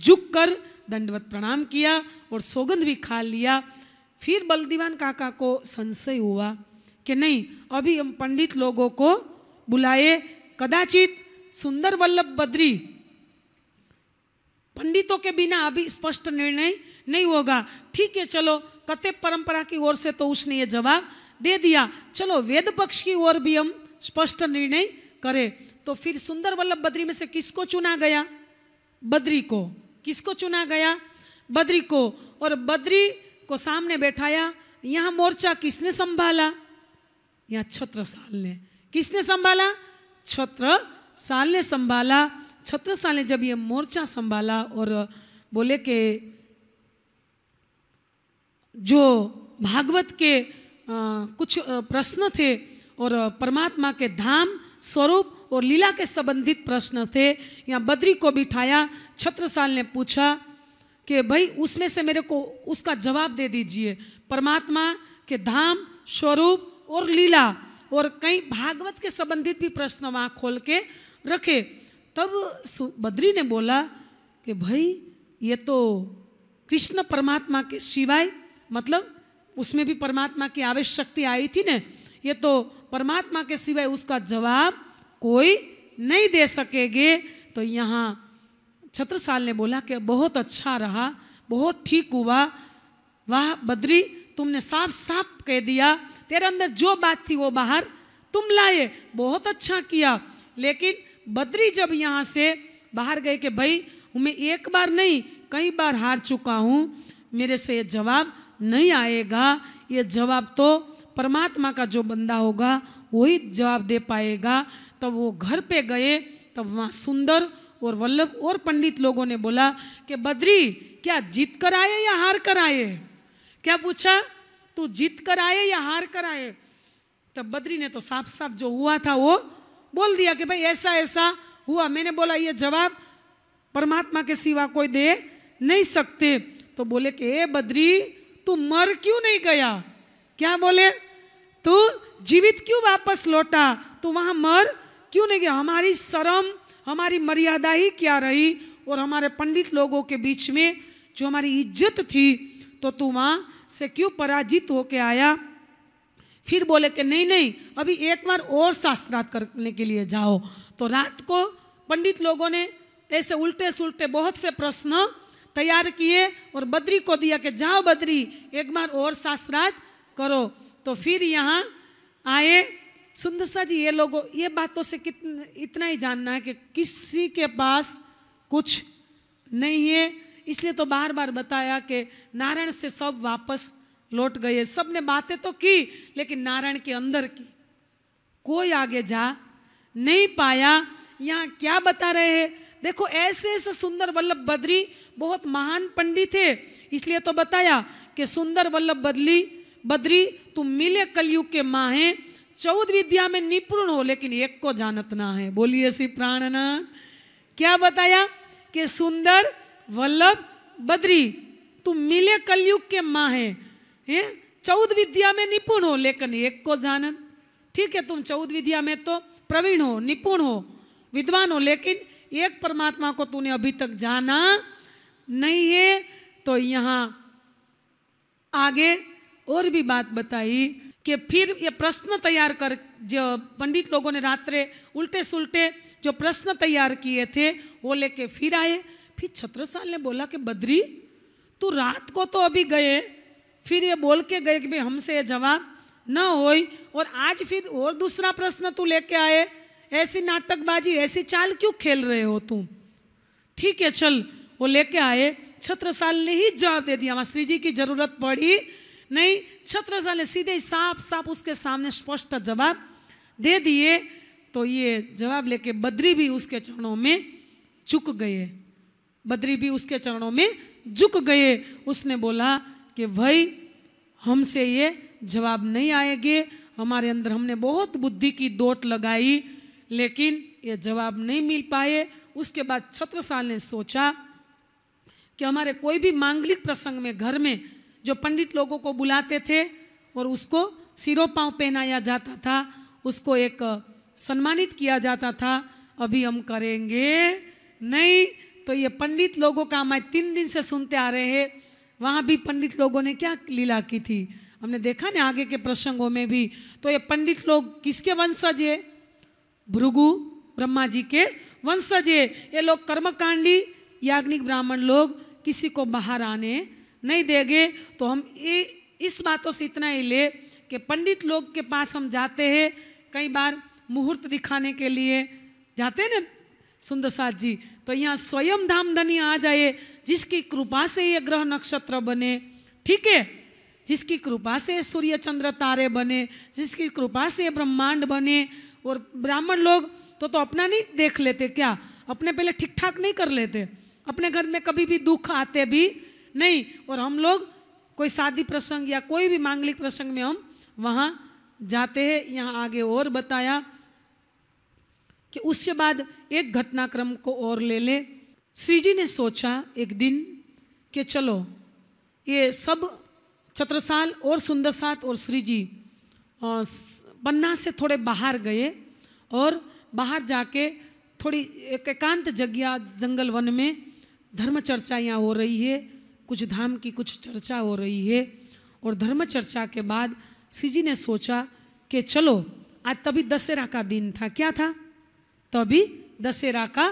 झुक कर दंडवत प्रणाम किया और सौगंध भी खा लिया फिर बलदीवान काका को संशय हुआ कि नहीं अभी हम पंडित लोगों को बुलाए कदाचित सुंदर वल्लभ बद्री पंडितों के बिना अभी स्पष्ट निर्णय नहीं होगा ठीक है चलो कते परंपरा की ओर से तो उसने ये जवाब दे दिया चलो वेद पक्ष की ओर भी हम स्पष्ट निर्णय करें तो फिर सुंदर वल्लभ बद्री में से किसको चुना गया बद्री को किसको चुना गया बद्री को और बद्री को सामने बैठाया यहां मोर्चा किसने संभाला यहां छत्रसाल ने किसने संभाला छत्रसाल ने संभाला छत्रसाल ने जब यह मोर्चा संभाला और बोले कि जो भागवत के आ, कुछ प्रश्न थे और परमात्मा के धाम स्वरूप और लीला के संबंधित प्रश्न थे यहाँ बद्री को बिठाया छत्रसाल ने पूछा कि भाई उसमें से मेरे को उसका जवाब दे दीजिए परमात्मा के धाम स्वरूप और लीला और कई भागवत के संबंधित भी प्रश्न वहाँ खोल के रखे तब बद्री ने बोला कि भाई ये तो कृष्ण परमात्मा के सिवाय मतलब उसमें भी परमात्मा की आवश्यकता आई थी ने ये तो परमात्मा के सिवाय उसका जवाब कोई नहीं दे सकेगे तो यहाँ छत्रसाल ने बोला कि बहुत अच्छा रहा बहुत ठीक हुआ वाह बद्री तुमने साफ साफ कह दिया तेरे अंदर जो बात थी वो बाहर तुम लाए बहुत अच्छा किया लेकिन बद्री जब यहाँ से बाहर गए कि भाई मैं एक बार नहीं कई बार हार चुका हूँ मेरे से ये जवाब नहीं आएगा ये जवाब तो परमात्मा का जो बंदा होगा वही जवाब दे पाएगा तब वो घर पे गए तब वहाँ सुंदर और वल्लभ और पंडित लोगों ने बोला कि बद्री क्या जीत कर आए या हार कर आए क्या पूछा तू जीत कर आए या हार कर आए तब बद्री ने तो साफ साफ जो हुआ था वो बोल दिया कि भाई ऐसा ऐसा हुआ मैंने बोला ये जवाब परमात्मा के सिवा कोई दे नहीं सकते तो बोले कि हे बद्री तू मर क्यों नहीं गया क्या बोले तू जीवित क्यों वापस लौटा तू वहां मर क्यों नहीं गया हमारी शर्म हमारी मर्यादा ही क्या रही और हमारे पंडित लोगों के बीच में जो हमारी इज्जत थी तो तू वहाँ से क्यों पराजित होके आया फिर बोले कि नहीं नहीं अभी एक बार और शास्त्रार्थ करने के लिए जाओ तो रात को पंडित लोगों ने ऐसे उल्टे सुलटे बहुत से प्रश्न तैयार किए और बद्री को दिया कि जाओ बद्री एक बार और शास्त्रार्थ करो तो फिर यहाँ आए सुंदर सा जी ये लोगों ये बातों से कितने इतना ही जानना है कि किसी के पास कुछ नहीं है इसलिए तो बार बार बताया कि नारायण से सब वापस लौट गए सब ने बातें तो की लेकिन नारायण के अंदर की कोई आगे जा नहीं पाया यहाँ क्या बता रहे हैं देखो ऐसे ऐसे सुंदर वल्लभ बद्री बहुत महान पंडित थे इसलिए तो बताया कि सुंदर वल्लभ बदली बद्री तुम मिले कलयुग के माँ हैं चौदह विद्या में निपुण हो लेकिन एक को जानत ना है बोलिए प्राण ना क्या बताया कि सुंदर वल्लभ बद्री तू मिले कलयुग के माँ है चौदह विद्या में निपुण हो लेकिन एक को जानत ठीक है तुम चौदह विद्या में तो प्रवीण हो निपुण हो विद्वान हो लेकिन एक परमात्मा को तूने अभी तक जाना नहीं है तो यहां आगे और भी बात बताई कि फिर ये प्रश्न तैयार कर जो पंडित लोगों ने रात्रे उल्टे सुलटे जो प्रश्न तैयार किए थे वो लेके फिर आए फिर छत्रसाल ने बोला कि बद्री तू रात को तो अभी गए फिर ये बोल के गए कि भाई हमसे ये जवाब न हो और आज फिर और दूसरा प्रश्न तू लेके आए ऐसी नाटकबाजी ऐसी चाल क्यों खेल रहे हो तुम ठीक है चल वो लेके आए छत्रसाल ने ही जवाब दे दिया वहाँ श्री जी की जरूरत पड़ी नहीं छत्रजा ने सीधे साफ साफ उसके सामने स्पष्ट जवाब दे दिए तो ये जवाब लेके बद्री भी उसके चरणों में झुक गए बद्री भी उसके चरणों में झुक गए उसने बोला कि भाई हमसे ये जवाब नहीं आएंगे हमारे अंदर हमने बहुत बुद्धि की डोट लगाई लेकिन ये जवाब नहीं मिल पाए उसके बाद छत्रसाल ने सोचा कि हमारे कोई भी मांगलिक प्रसंग में घर में जो पंडित लोगों को बुलाते थे और उसको सिरो पाँव पहनाया जाता था उसको एक सम्मानित किया जाता था अभी हम करेंगे नहीं तो ये पंडित लोगों का मैं तीन दिन से सुनते आ रहे हैं वहाँ भी पंडित लोगों ने क्या लीला की थी हमने देखा ना आगे के प्रसंगों में भी तो ये पंडित लोग किसके वंशज है भृगु ब्रह्मा जी के वंशज है ये लोग कर्मकांडी याग्निक ब्राह्मण लोग किसी को बाहर आने नहीं देंगे तो हम ए, इस बातों से इतना ही ले कि पंडित लोग के पास हम जाते हैं कई बार मुहूर्त दिखाने के लिए जाते हैं ना सुंदर साथ जी तो यहाँ स्वयं धामधनी आ जाए जिसकी कृपा से ये ग्रह नक्षत्र बने ठीक है जिसकी कृपा से सूर्य चंद्र तारे बने जिसकी कृपा से ब्रह्मांड बने और ब्राह्मण लोग तो तो अपना नहीं देख लेते क्या अपने पहले ठीक ठाक नहीं कर लेते अपने घर में कभी भी दुख आते भी नहीं और हम लोग कोई शादी प्रसंग या कोई भी मांगलिक प्रसंग में हम वहाँ जाते हैं यहाँ आगे और बताया कि उसके बाद एक घटनाक्रम को और ले ले श्री जी ने सोचा एक दिन कि चलो ये सब छत्रसाल और सुंदरसात और श्री जी पन्ना से थोड़े बाहर गए और बाहर जाके थोड़ी एक एकांत जगह जंगल वन में धर्म चर्चा यहाँ हो रही है कुछ धाम की कुछ चर्चा हो रही है और धर्म चर्चा के बाद सीजी ने सोचा कि चलो आज तभी दशहरा का दिन था क्या था तभी दशहरा का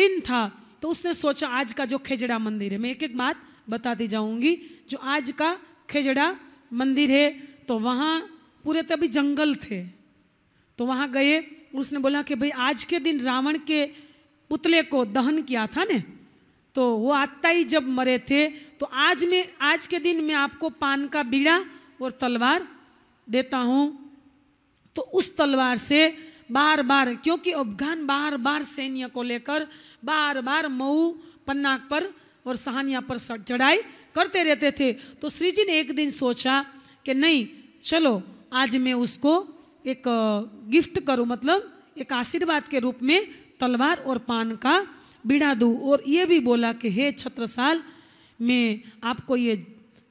दिन था तो उसने सोचा आज का जो खेजड़ा मंदिर है मैं एक एक बात बताती जाऊंगी जो आज का खेजड़ा मंदिर है तो वहाँ पूरे तभी तो जंगल थे तो वहाँ गए उसने बोला कि भाई आज के दिन रावण के पुतले को दहन किया था ने तो वो आता ही जब मरे थे तो आज मैं आज के दिन मैं आपको पान का बीड़ा और तलवार देता हूँ तो उस तलवार से बार बार क्योंकि अफगान बार बार सैन्य को लेकर बार बार मऊ पन्नाक पर और सहानिया पर चढ़ाई करते रहते थे तो श्री जी ने एक दिन सोचा कि नहीं चलो आज मैं उसको एक गिफ्ट करूँ मतलब एक आशीर्वाद के रूप में तलवार और पान का बिड़ा दूँ और ये भी बोला कि हे छत्रसाल मैं आपको ये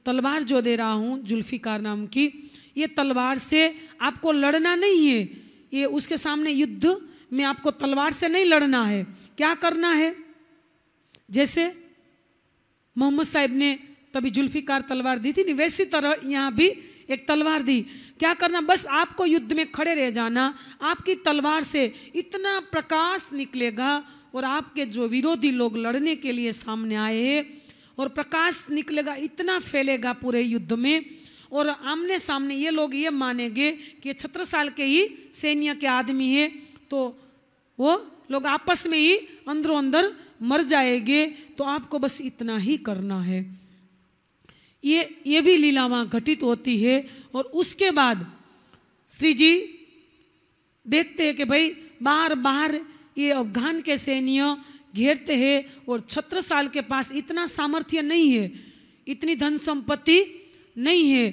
तलवार जो दे रहा हूँ जुल्फ़िकार नाम की ये तलवार से आपको लड़ना नहीं है ये उसके सामने युद्ध में आपको तलवार से नहीं लड़ना है क्या करना है जैसे मोहम्मद साहिब ने तभी जुल्फ़िकार तलवार दी थी नहीं वैसी तरह यहाँ भी एक तलवार दी क्या करना बस आपको युद्ध में खड़े रह जाना आपकी तलवार से इतना प्रकाश निकलेगा और आपके जो विरोधी लोग लड़ने के लिए सामने आए हैं और प्रकाश निकलेगा इतना फैलेगा पूरे युद्ध में और आमने सामने ये लोग ये मानेंगे कि ये छत्र साल के ही सैन्य के आदमी है तो वो लोग आपस में ही अंदरों अंदर मर जाएंगे तो आपको बस इतना ही करना है ये ये भी लीला वहाँ घटित होती है और उसके बाद श्री जी देखते हैं कि भाई बाहर बाहर ये अफगान के सैन्य घेरते हैं और छत्र साल के पास इतना सामर्थ्य नहीं है इतनी धन संपत्ति नहीं है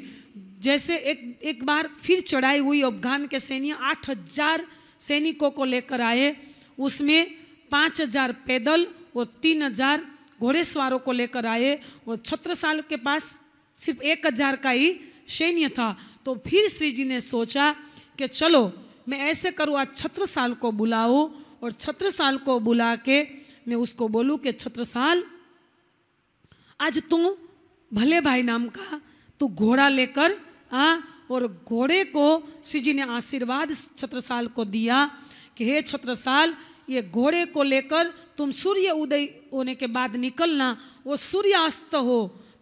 जैसे एक एक बार फिर चढ़ाई हुई अफगान के सैन्य आठ हजार सैनिकों को लेकर आए उसमें पाँच हजार पैदल और तीन हजार घोड़ेसवारों को लेकर आए और छत्र साल के पास सिर्फ एक हजार का ही सैन्य था तो फिर श्री जी ने सोचा कि चलो मैं ऐसे करूँ आज छत्र साल को बुलाओ और छत्र साल को बुला के मैं उसको बोलूँ कि छत्रसाल आज तू भले भाई नाम का तू घोड़ा लेकर आ हाँ, और घोड़े को श्री जी ने आशीर्वाद छत्रसाल को दिया कि हे छत्रसाल ये घोड़े को लेकर तुम सूर्य उदय होने के बाद निकलना वो सूर्यास्त हो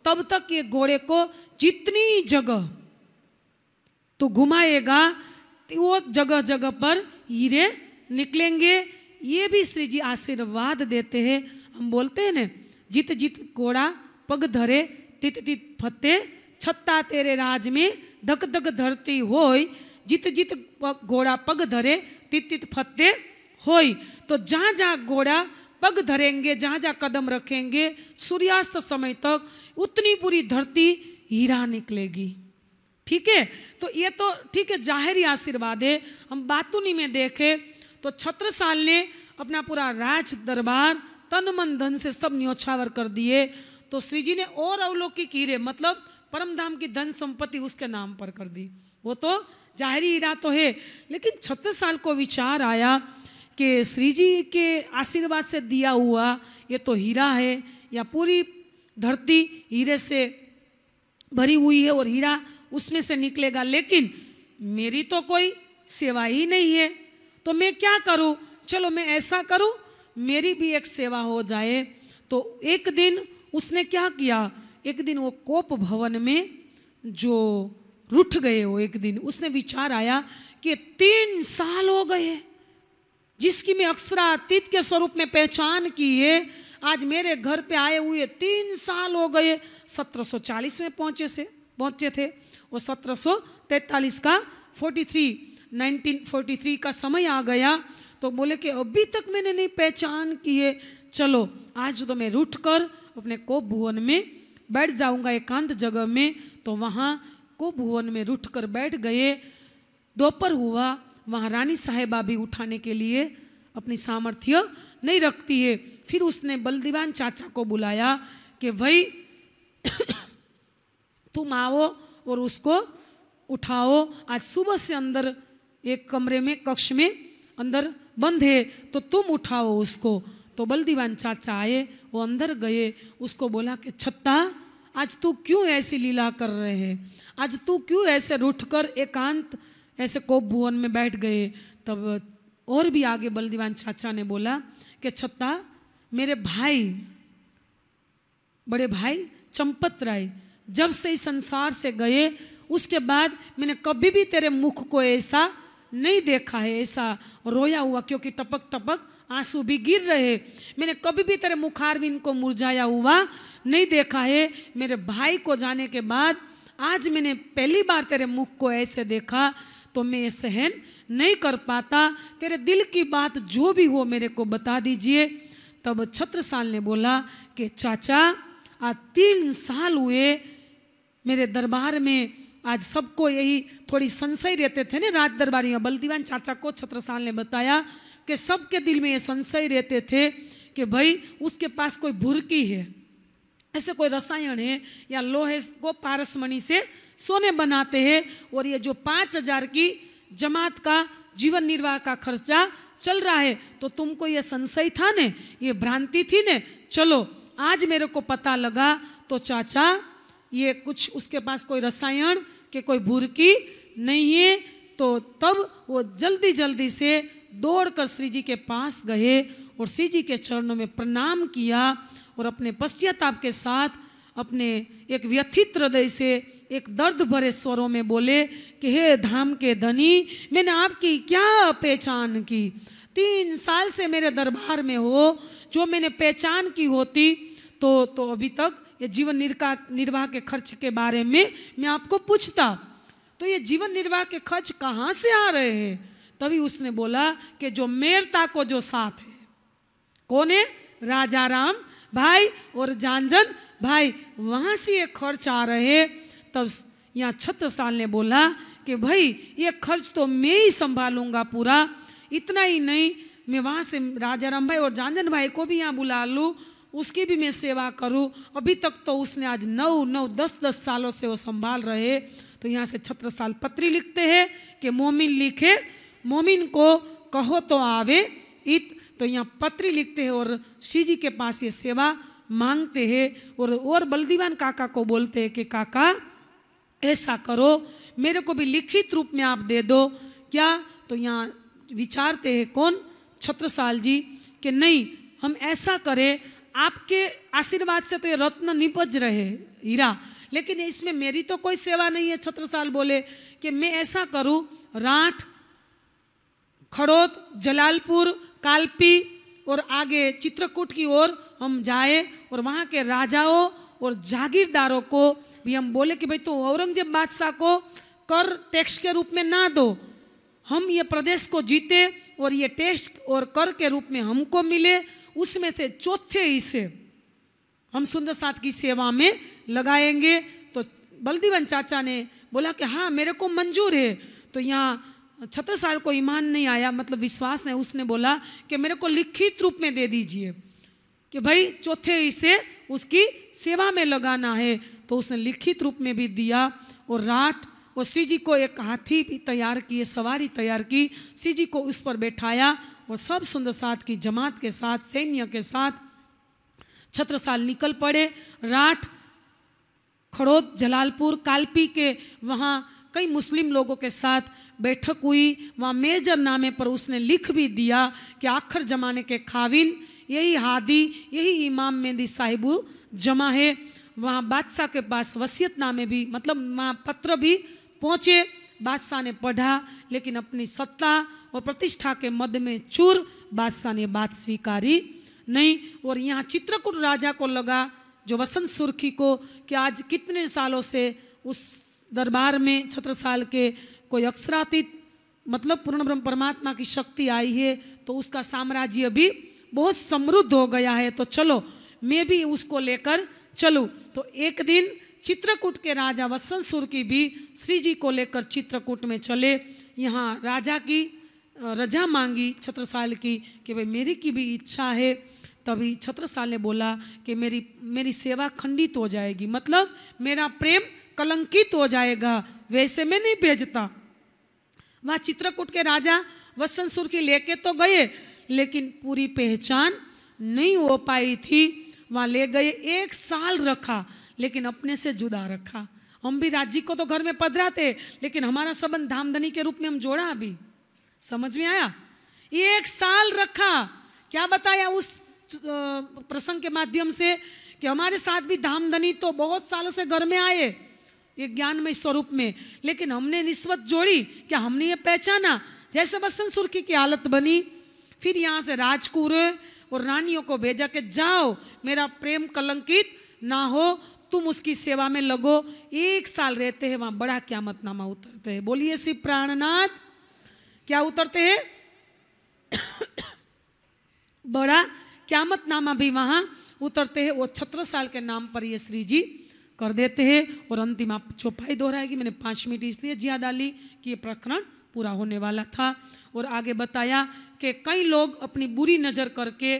तब तक ये घोड़े को जितनी जगह तू घुमाएगा वो जगह जगह पर हीरे निकलेंगे ये भी श्री जी आशीर्वाद देते हैं हम बोलते हैं ना जित जित घोड़ा पग धरे तित तित फते छत्ता तेरे राज में धक धक धरती होय जित जित घोड़ा पग धरे तित तित फते होय तो जहाँ जहाँ घोड़ा पग धरेंगे जहाँ जहाँ कदम रखेंगे सूर्यास्त समय तक उतनी पूरी धरती हीरा निकलेगी ठीक है तो ये तो ठीक है जाहिर आशीर्वाद है हम बातुनी में देखें तो छत्रसाल ने अपना पूरा राज दरबार तन मन धन से सब न्योछावर कर दिए तो श्री जी ने और अवलौकिक हीरे मतलब परमधाम की धन संपत्ति उसके नाम पर कर दी वो तो जाहरी हीरा तो है लेकिन छत्तीस साल को विचार आया कि श्री जी के आशीर्वाद से दिया हुआ ये तो हीरा है या पूरी धरती हीरे से भरी हुई है और हीरा उसमें से निकलेगा लेकिन मेरी तो कोई सेवा ही नहीं है तो मैं क्या करूं चलो मैं ऐसा करूं मेरी भी एक सेवा हो जाए तो एक दिन उसने क्या किया एक दिन वो कोप भवन में जो रुठ गए वो एक दिन उसने विचार आया कि तीन साल हो गए जिसकी मैं अतीत के स्वरूप में पहचान की है आज मेरे घर पे आए हुए तीन साल हो गए 1740 में पहुंचे से पहुंचे थे वो 1743 का 43 1943 का समय आ गया तो बोले कि अभी तक मैंने नहीं पहचान की है चलो आज तो मैं रूठ कर अपने कोप भुवन में बैठ जाऊंगा एकांत जगह में तो वहाँ कोप भुवन में रूठ कर बैठ गए दोपहर हुआ वहाँ रानी साहेबा भी उठाने के लिए अपनी सामर्थ्य नहीं रखती है फिर उसने बलदीवान चाचा को बुलाया कि भाई [coughs] तुम आओ और उसको उठाओ आज सुबह से अंदर एक कमरे में कक्ष में अंदर बंद है तो तुम उठाओ उसको तो बलदीवान चाचा आए वो अंदर गए उसको बोला कि छत्ता आज तू क्यों ऐसी लीला कर रहे है आज तू क्यों ऐसे रुठ कर एकांत ऐसे कोप भुवन में बैठ गए तब और भी आगे बलदीवान चाचा ने बोला कि छत्ता मेरे भाई बड़े भाई चंपत राय जब से इस संसार से गए उसके बाद मैंने कभी भी तेरे मुख को ऐसा नहीं देखा है ऐसा रोया हुआ क्योंकि टपक टपक आंसू भी गिर रहे मैंने कभी भी तेरे मुखारविन को मुरझाया हुआ नहीं देखा है मेरे भाई को जाने के बाद आज मैंने पहली बार तेरे मुख को ऐसे देखा तो मैं ये सहन नहीं कर पाता तेरे दिल की बात जो भी हो मेरे को बता दीजिए तब छत्रसाल ने बोला कि चाचा आज तीन साल हुए मेरे दरबार में आज सबको यही थोड़ी संशय रहते थे ना राज दरबारी में बलदीवान चाचा को छत्रसाल ने बताया कि सबके दिल में ये संशय रहते थे कि भाई उसके पास कोई भुरकी है ऐसे कोई रसायन है या लोहे को पारसमणि से सोने बनाते हैं और ये जो पाँच हजार की जमात का जीवन निर्वाह का खर्चा चल रहा है तो तुमको ये संशय था ने ये भ्रांति थी ने चलो आज मेरे को पता लगा तो चाचा ये कुछ उसके पास कोई रसायन के कोई भुरकी नहीं है तो तब वो जल्दी जल्दी से दौड़कर श्री जी के पास गए और श्री जी के चरणों में प्रणाम किया और अपने पश्चाताप के साथ अपने एक व्यथित हृदय से एक दर्द भरे स्वरों में बोले कि हे धाम के धनी मैंने आपकी क्या पहचान की तीन साल से मेरे दरबार में हो जो मैंने पहचान की होती तो तो अभी तक या जीवन निर्वाह निर्वाह के खर्च के बारे में मैं आपको पूछता तो ये जीवन निर्वाह के खर्च कहाँ से आ रहे हैं तभी उसने बोला कि जो मेरता को जो साथ है कौन है राजा राम भाई और जानजन भाई वहाँ से ये खर्च आ रहे तब यहाँ छत्रसाल ने बोला कि भाई ये खर्च तो मैं ही संभालूंगा पूरा इतना ही नहीं मैं वहाँ से राजा राम भाई और जानजन भाई को भी यहाँ बुला लूँ उसकी भी मैं सेवा करूं अभी तक तो उसने आज नौ नौ दस दस सालों से वो संभाल रहे तो यहाँ से छत्रसाल पत्री लिखते हैं कि मोमिन लिखे मोमिन को कहो तो आवे इत तो यहाँ पत्री लिखते हैं और श्री जी के पास ये सेवा मांगते हैं और और बलदीवान काका को बोलते हैं कि काका ऐसा करो मेरे को भी लिखित रूप में आप दे दो क्या तो यहाँ विचारते हैं कौन छत्रसाल जी कि नहीं हम ऐसा करें आपके आशीर्वाद से तो ये रत्न निपज रहे हीरा लेकिन इसमें मेरी तो कोई सेवा नहीं है छत्रसाल बोले कि मैं ऐसा करूं राठ खड़ोत जलालपुर कालपी और आगे चित्रकूट की ओर हम जाए और वहाँ के राजाओं और जागीरदारों को भी हम बोले कि भाई तो औरंगजेब बादशाह को कर टैक्स के रूप में ना दो हम ये प्रदेश को जीते और ये टैक्स और कर के रूप में हमको मिले उसमें थे चौथे हिस्से हम सुंदर साथ की सेवा में लगाएंगे तो बलदीवन चाचा ने बोला कि हाँ मेरे को मंजूर है तो यहाँ छत्र साल को ईमान नहीं आया मतलब विश्वास नहीं उसने बोला कि मेरे को लिखित रूप में दे दीजिए कि भाई चौथे हिस्से उसकी सेवा में लगाना है तो उसने लिखित रूप में भी दिया और राठ और श्री जी को एक हाथी भी तैयार किए सवारी तैयार की श्री जी को उस पर बैठाया और सब सुंदर साथ की जमात के साथ सैन्य के साथ छत्रसाल निकल पड़े राठ खड़ोद जलालपुर कालपी के वहाँ कई मुस्लिम लोगों के साथ बैठक हुई वहाँ मेजर नामे पर उसने लिख भी दिया कि आखिर जमाने के खाविन यही हादी यही इमाम मेहंदी साहिबू जमा है वहाँ बादशाह के पास वसीयत नामे भी मतलब वहाँ पत्र भी पहुँचे बादशाह ने पढ़ा लेकिन अपनी सत्ता और प्रतिष्ठा के मध्य में चूर बादशाह ने बात स्वीकारी नहीं और यहाँ चित्रकूट राजा को लगा जो वसंत सुर्खी को कि आज कितने सालों से उस दरबार में छत्रसाल के कोई अक्षरातीत मतलब पूर्ण ब्रह्म परमात्मा की शक्ति आई है तो उसका साम्राज्य भी बहुत समृद्ध हो गया है तो चलो मैं भी उसको लेकर चलूँ तो एक दिन चित्रकूट के राजा वसंत सुर की भी श्री जी को लेकर चित्रकूट में चले यहाँ राजा की रजा मांगी छत्रसाल की कि भाई मेरी की भी इच्छा है तभी छत्रसाल ने बोला कि मेरी मेरी सेवा खंडित हो जाएगी मतलब मेरा प्रेम कलंकित हो जाएगा वैसे मैं नहीं भेजता वहाँ चित्रकूट के राजा वसंसुर सुर की लेके तो गए लेकिन पूरी पहचान नहीं हो पाई थी वहाँ ले गए एक साल रखा लेकिन अपने से जुदा रखा हम भी राज्य को तो घर में पधराते लेकिन हमारा संबंध धामधनी के रूप में हम जोड़ा अभी समझ में आया ये एक साल रखा क्या बताया उस प्रसंग के माध्यम से कि हमारे साथ भी धामधनी तो बहुत सालों से घर में आए ये ज्ञानमय स्वरूप में लेकिन हमने निस्बत जोड़ी क्या हमने ये पहचाना जैसे बसन सुर्खी की हालत बनी फिर यहाँ से राजकुर और रानियों को भेजा के जाओ मेरा प्रेम कलंकित ना हो तुम उसकी सेवा में लगो एक साल रहते हैं वहाँ बड़ा क्या मतनामा उतरते हैं बोलिए श्री प्राणनाथ क्या उतरते हैं बड़ा क्यामत नामा भी वहाँ उतरते हैं वो छत्र साल के नाम पर ये श्री जी कर देते हैं और अंतिम आप चौपाई दोहराएगी मैंने पाँच मिनट इसलिए जिया डाली कि ये प्रकरण पूरा होने वाला था और आगे बताया कि कई लोग अपनी बुरी नज़र करके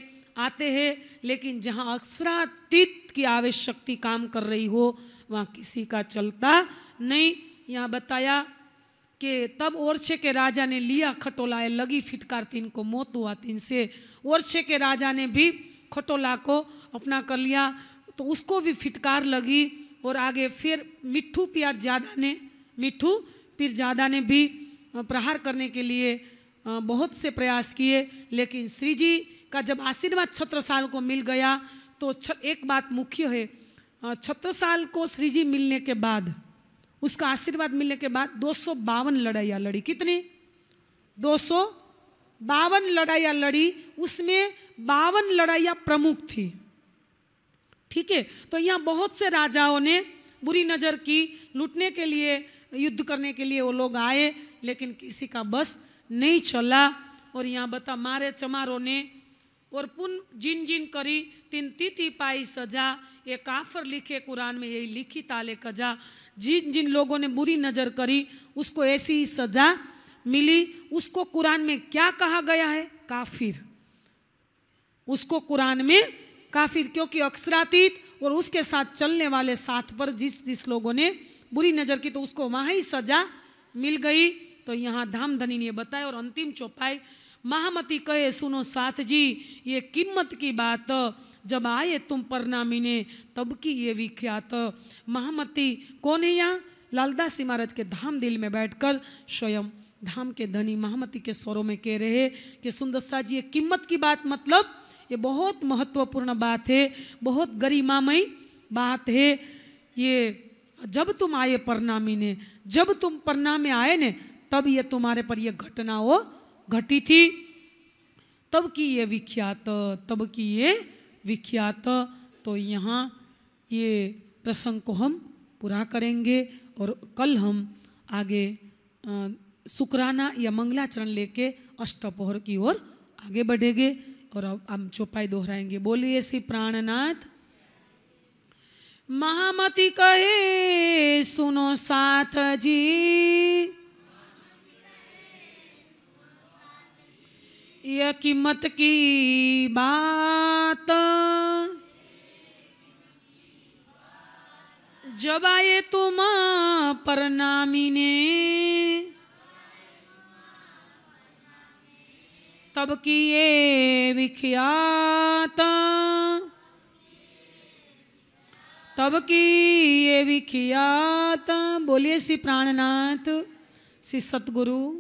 आते हैं लेकिन जहाँ अक्षरातीत की आवश्यक काम कर रही हो वहाँ किसी का चलता नहीं यहाँ बताया कि तब ओरछे के राजा ने लिया है लगी फिटकार तीन को मौत हुआ तीन से ओरछे के राजा ने भी खटोला को अपना कर लिया तो उसको भी फिटकार लगी और आगे फिर मिट्ठू प्यार ज़्यादा ने मिट्ठू पीर ज़्यादा ने भी प्रहार करने के लिए बहुत से प्रयास किए लेकिन श्री जी का जब आशीर्वाद छत्रसाल को मिल गया तो एक बात मुख्य है छत्रसाल को श्री जी मिलने के बाद उसका आशीर्वाद मिलने के बाद दो सौ बावन लड़ाइयाँ लड़ी कितनी दो सौ बावन लड़ाइयाँ लड़ी उसमें बावन लड़ाइयाँ प्रमुख थी ठीक है तो यहाँ बहुत से राजाओं ने बुरी नज़र की लूटने के लिए युद्ध करने के लिए वो लोग आए लेकिन किसी का बस नहीं चला और यहाँ बता मारे चमारों ने और पुन जिन जिन करी तीन तिनती पाई सजा ये काफर लिखे कुरान में यही लिखी ताले कजा जिन जिन लोगों ने बुरी नज़र करी उसको ऐसी ही सजा मिली उसको कुरान में क्या कहा गया है काफिर उसको कुरान में काफिर क्योंकि अक्सरातीत और उसके साथ चलने वाले साथ पर जिस जिस लोगों ने बुरी नज़र की तो उसको वहाँ ही सजा मिल गई तो यहाँ धाम धनी ने बताया और अंतिम चौपाई महामती कहे सुनो साथ जी ये किम्मत की बात जब आए तुम परनामी ने तब की ये विख्यात महामती कौन है यहाँ लालदास जी महाराज के धाम दिल में बैठकर स्वयं धाम के धनी महामती के स्वरों में कह रहे कि सुंदर शाह जी ये किम्मत की बात मतलब ये बहुत महत्वपूर्ण बात है बहुत गरिमामयी बात है ये जब तुम आए परनामी ने जब तुम परनामे आए ने तब ये तुम्हारे पर यह घटना हो घटी थी तब की ये विख्यात तब की ये विख्यात तो यहाँ ये प्रसंग को हम पूरा करेंगे और कल हम आगे शुक्राना या मंगलाचरण लेके अष्टपहर की ओर आगे बढ़ेंगे और अब हम चौपाई दोहराएंगे बोलिए श्री प्राणनाथ महामती कहे सुनो साथ जी यह कीमत की बात जब आए तुम पर नामी ने तब की ये विख्यात तब की ये विख्यात बोलिए श्री प्राणनाथ श्री सतगुरु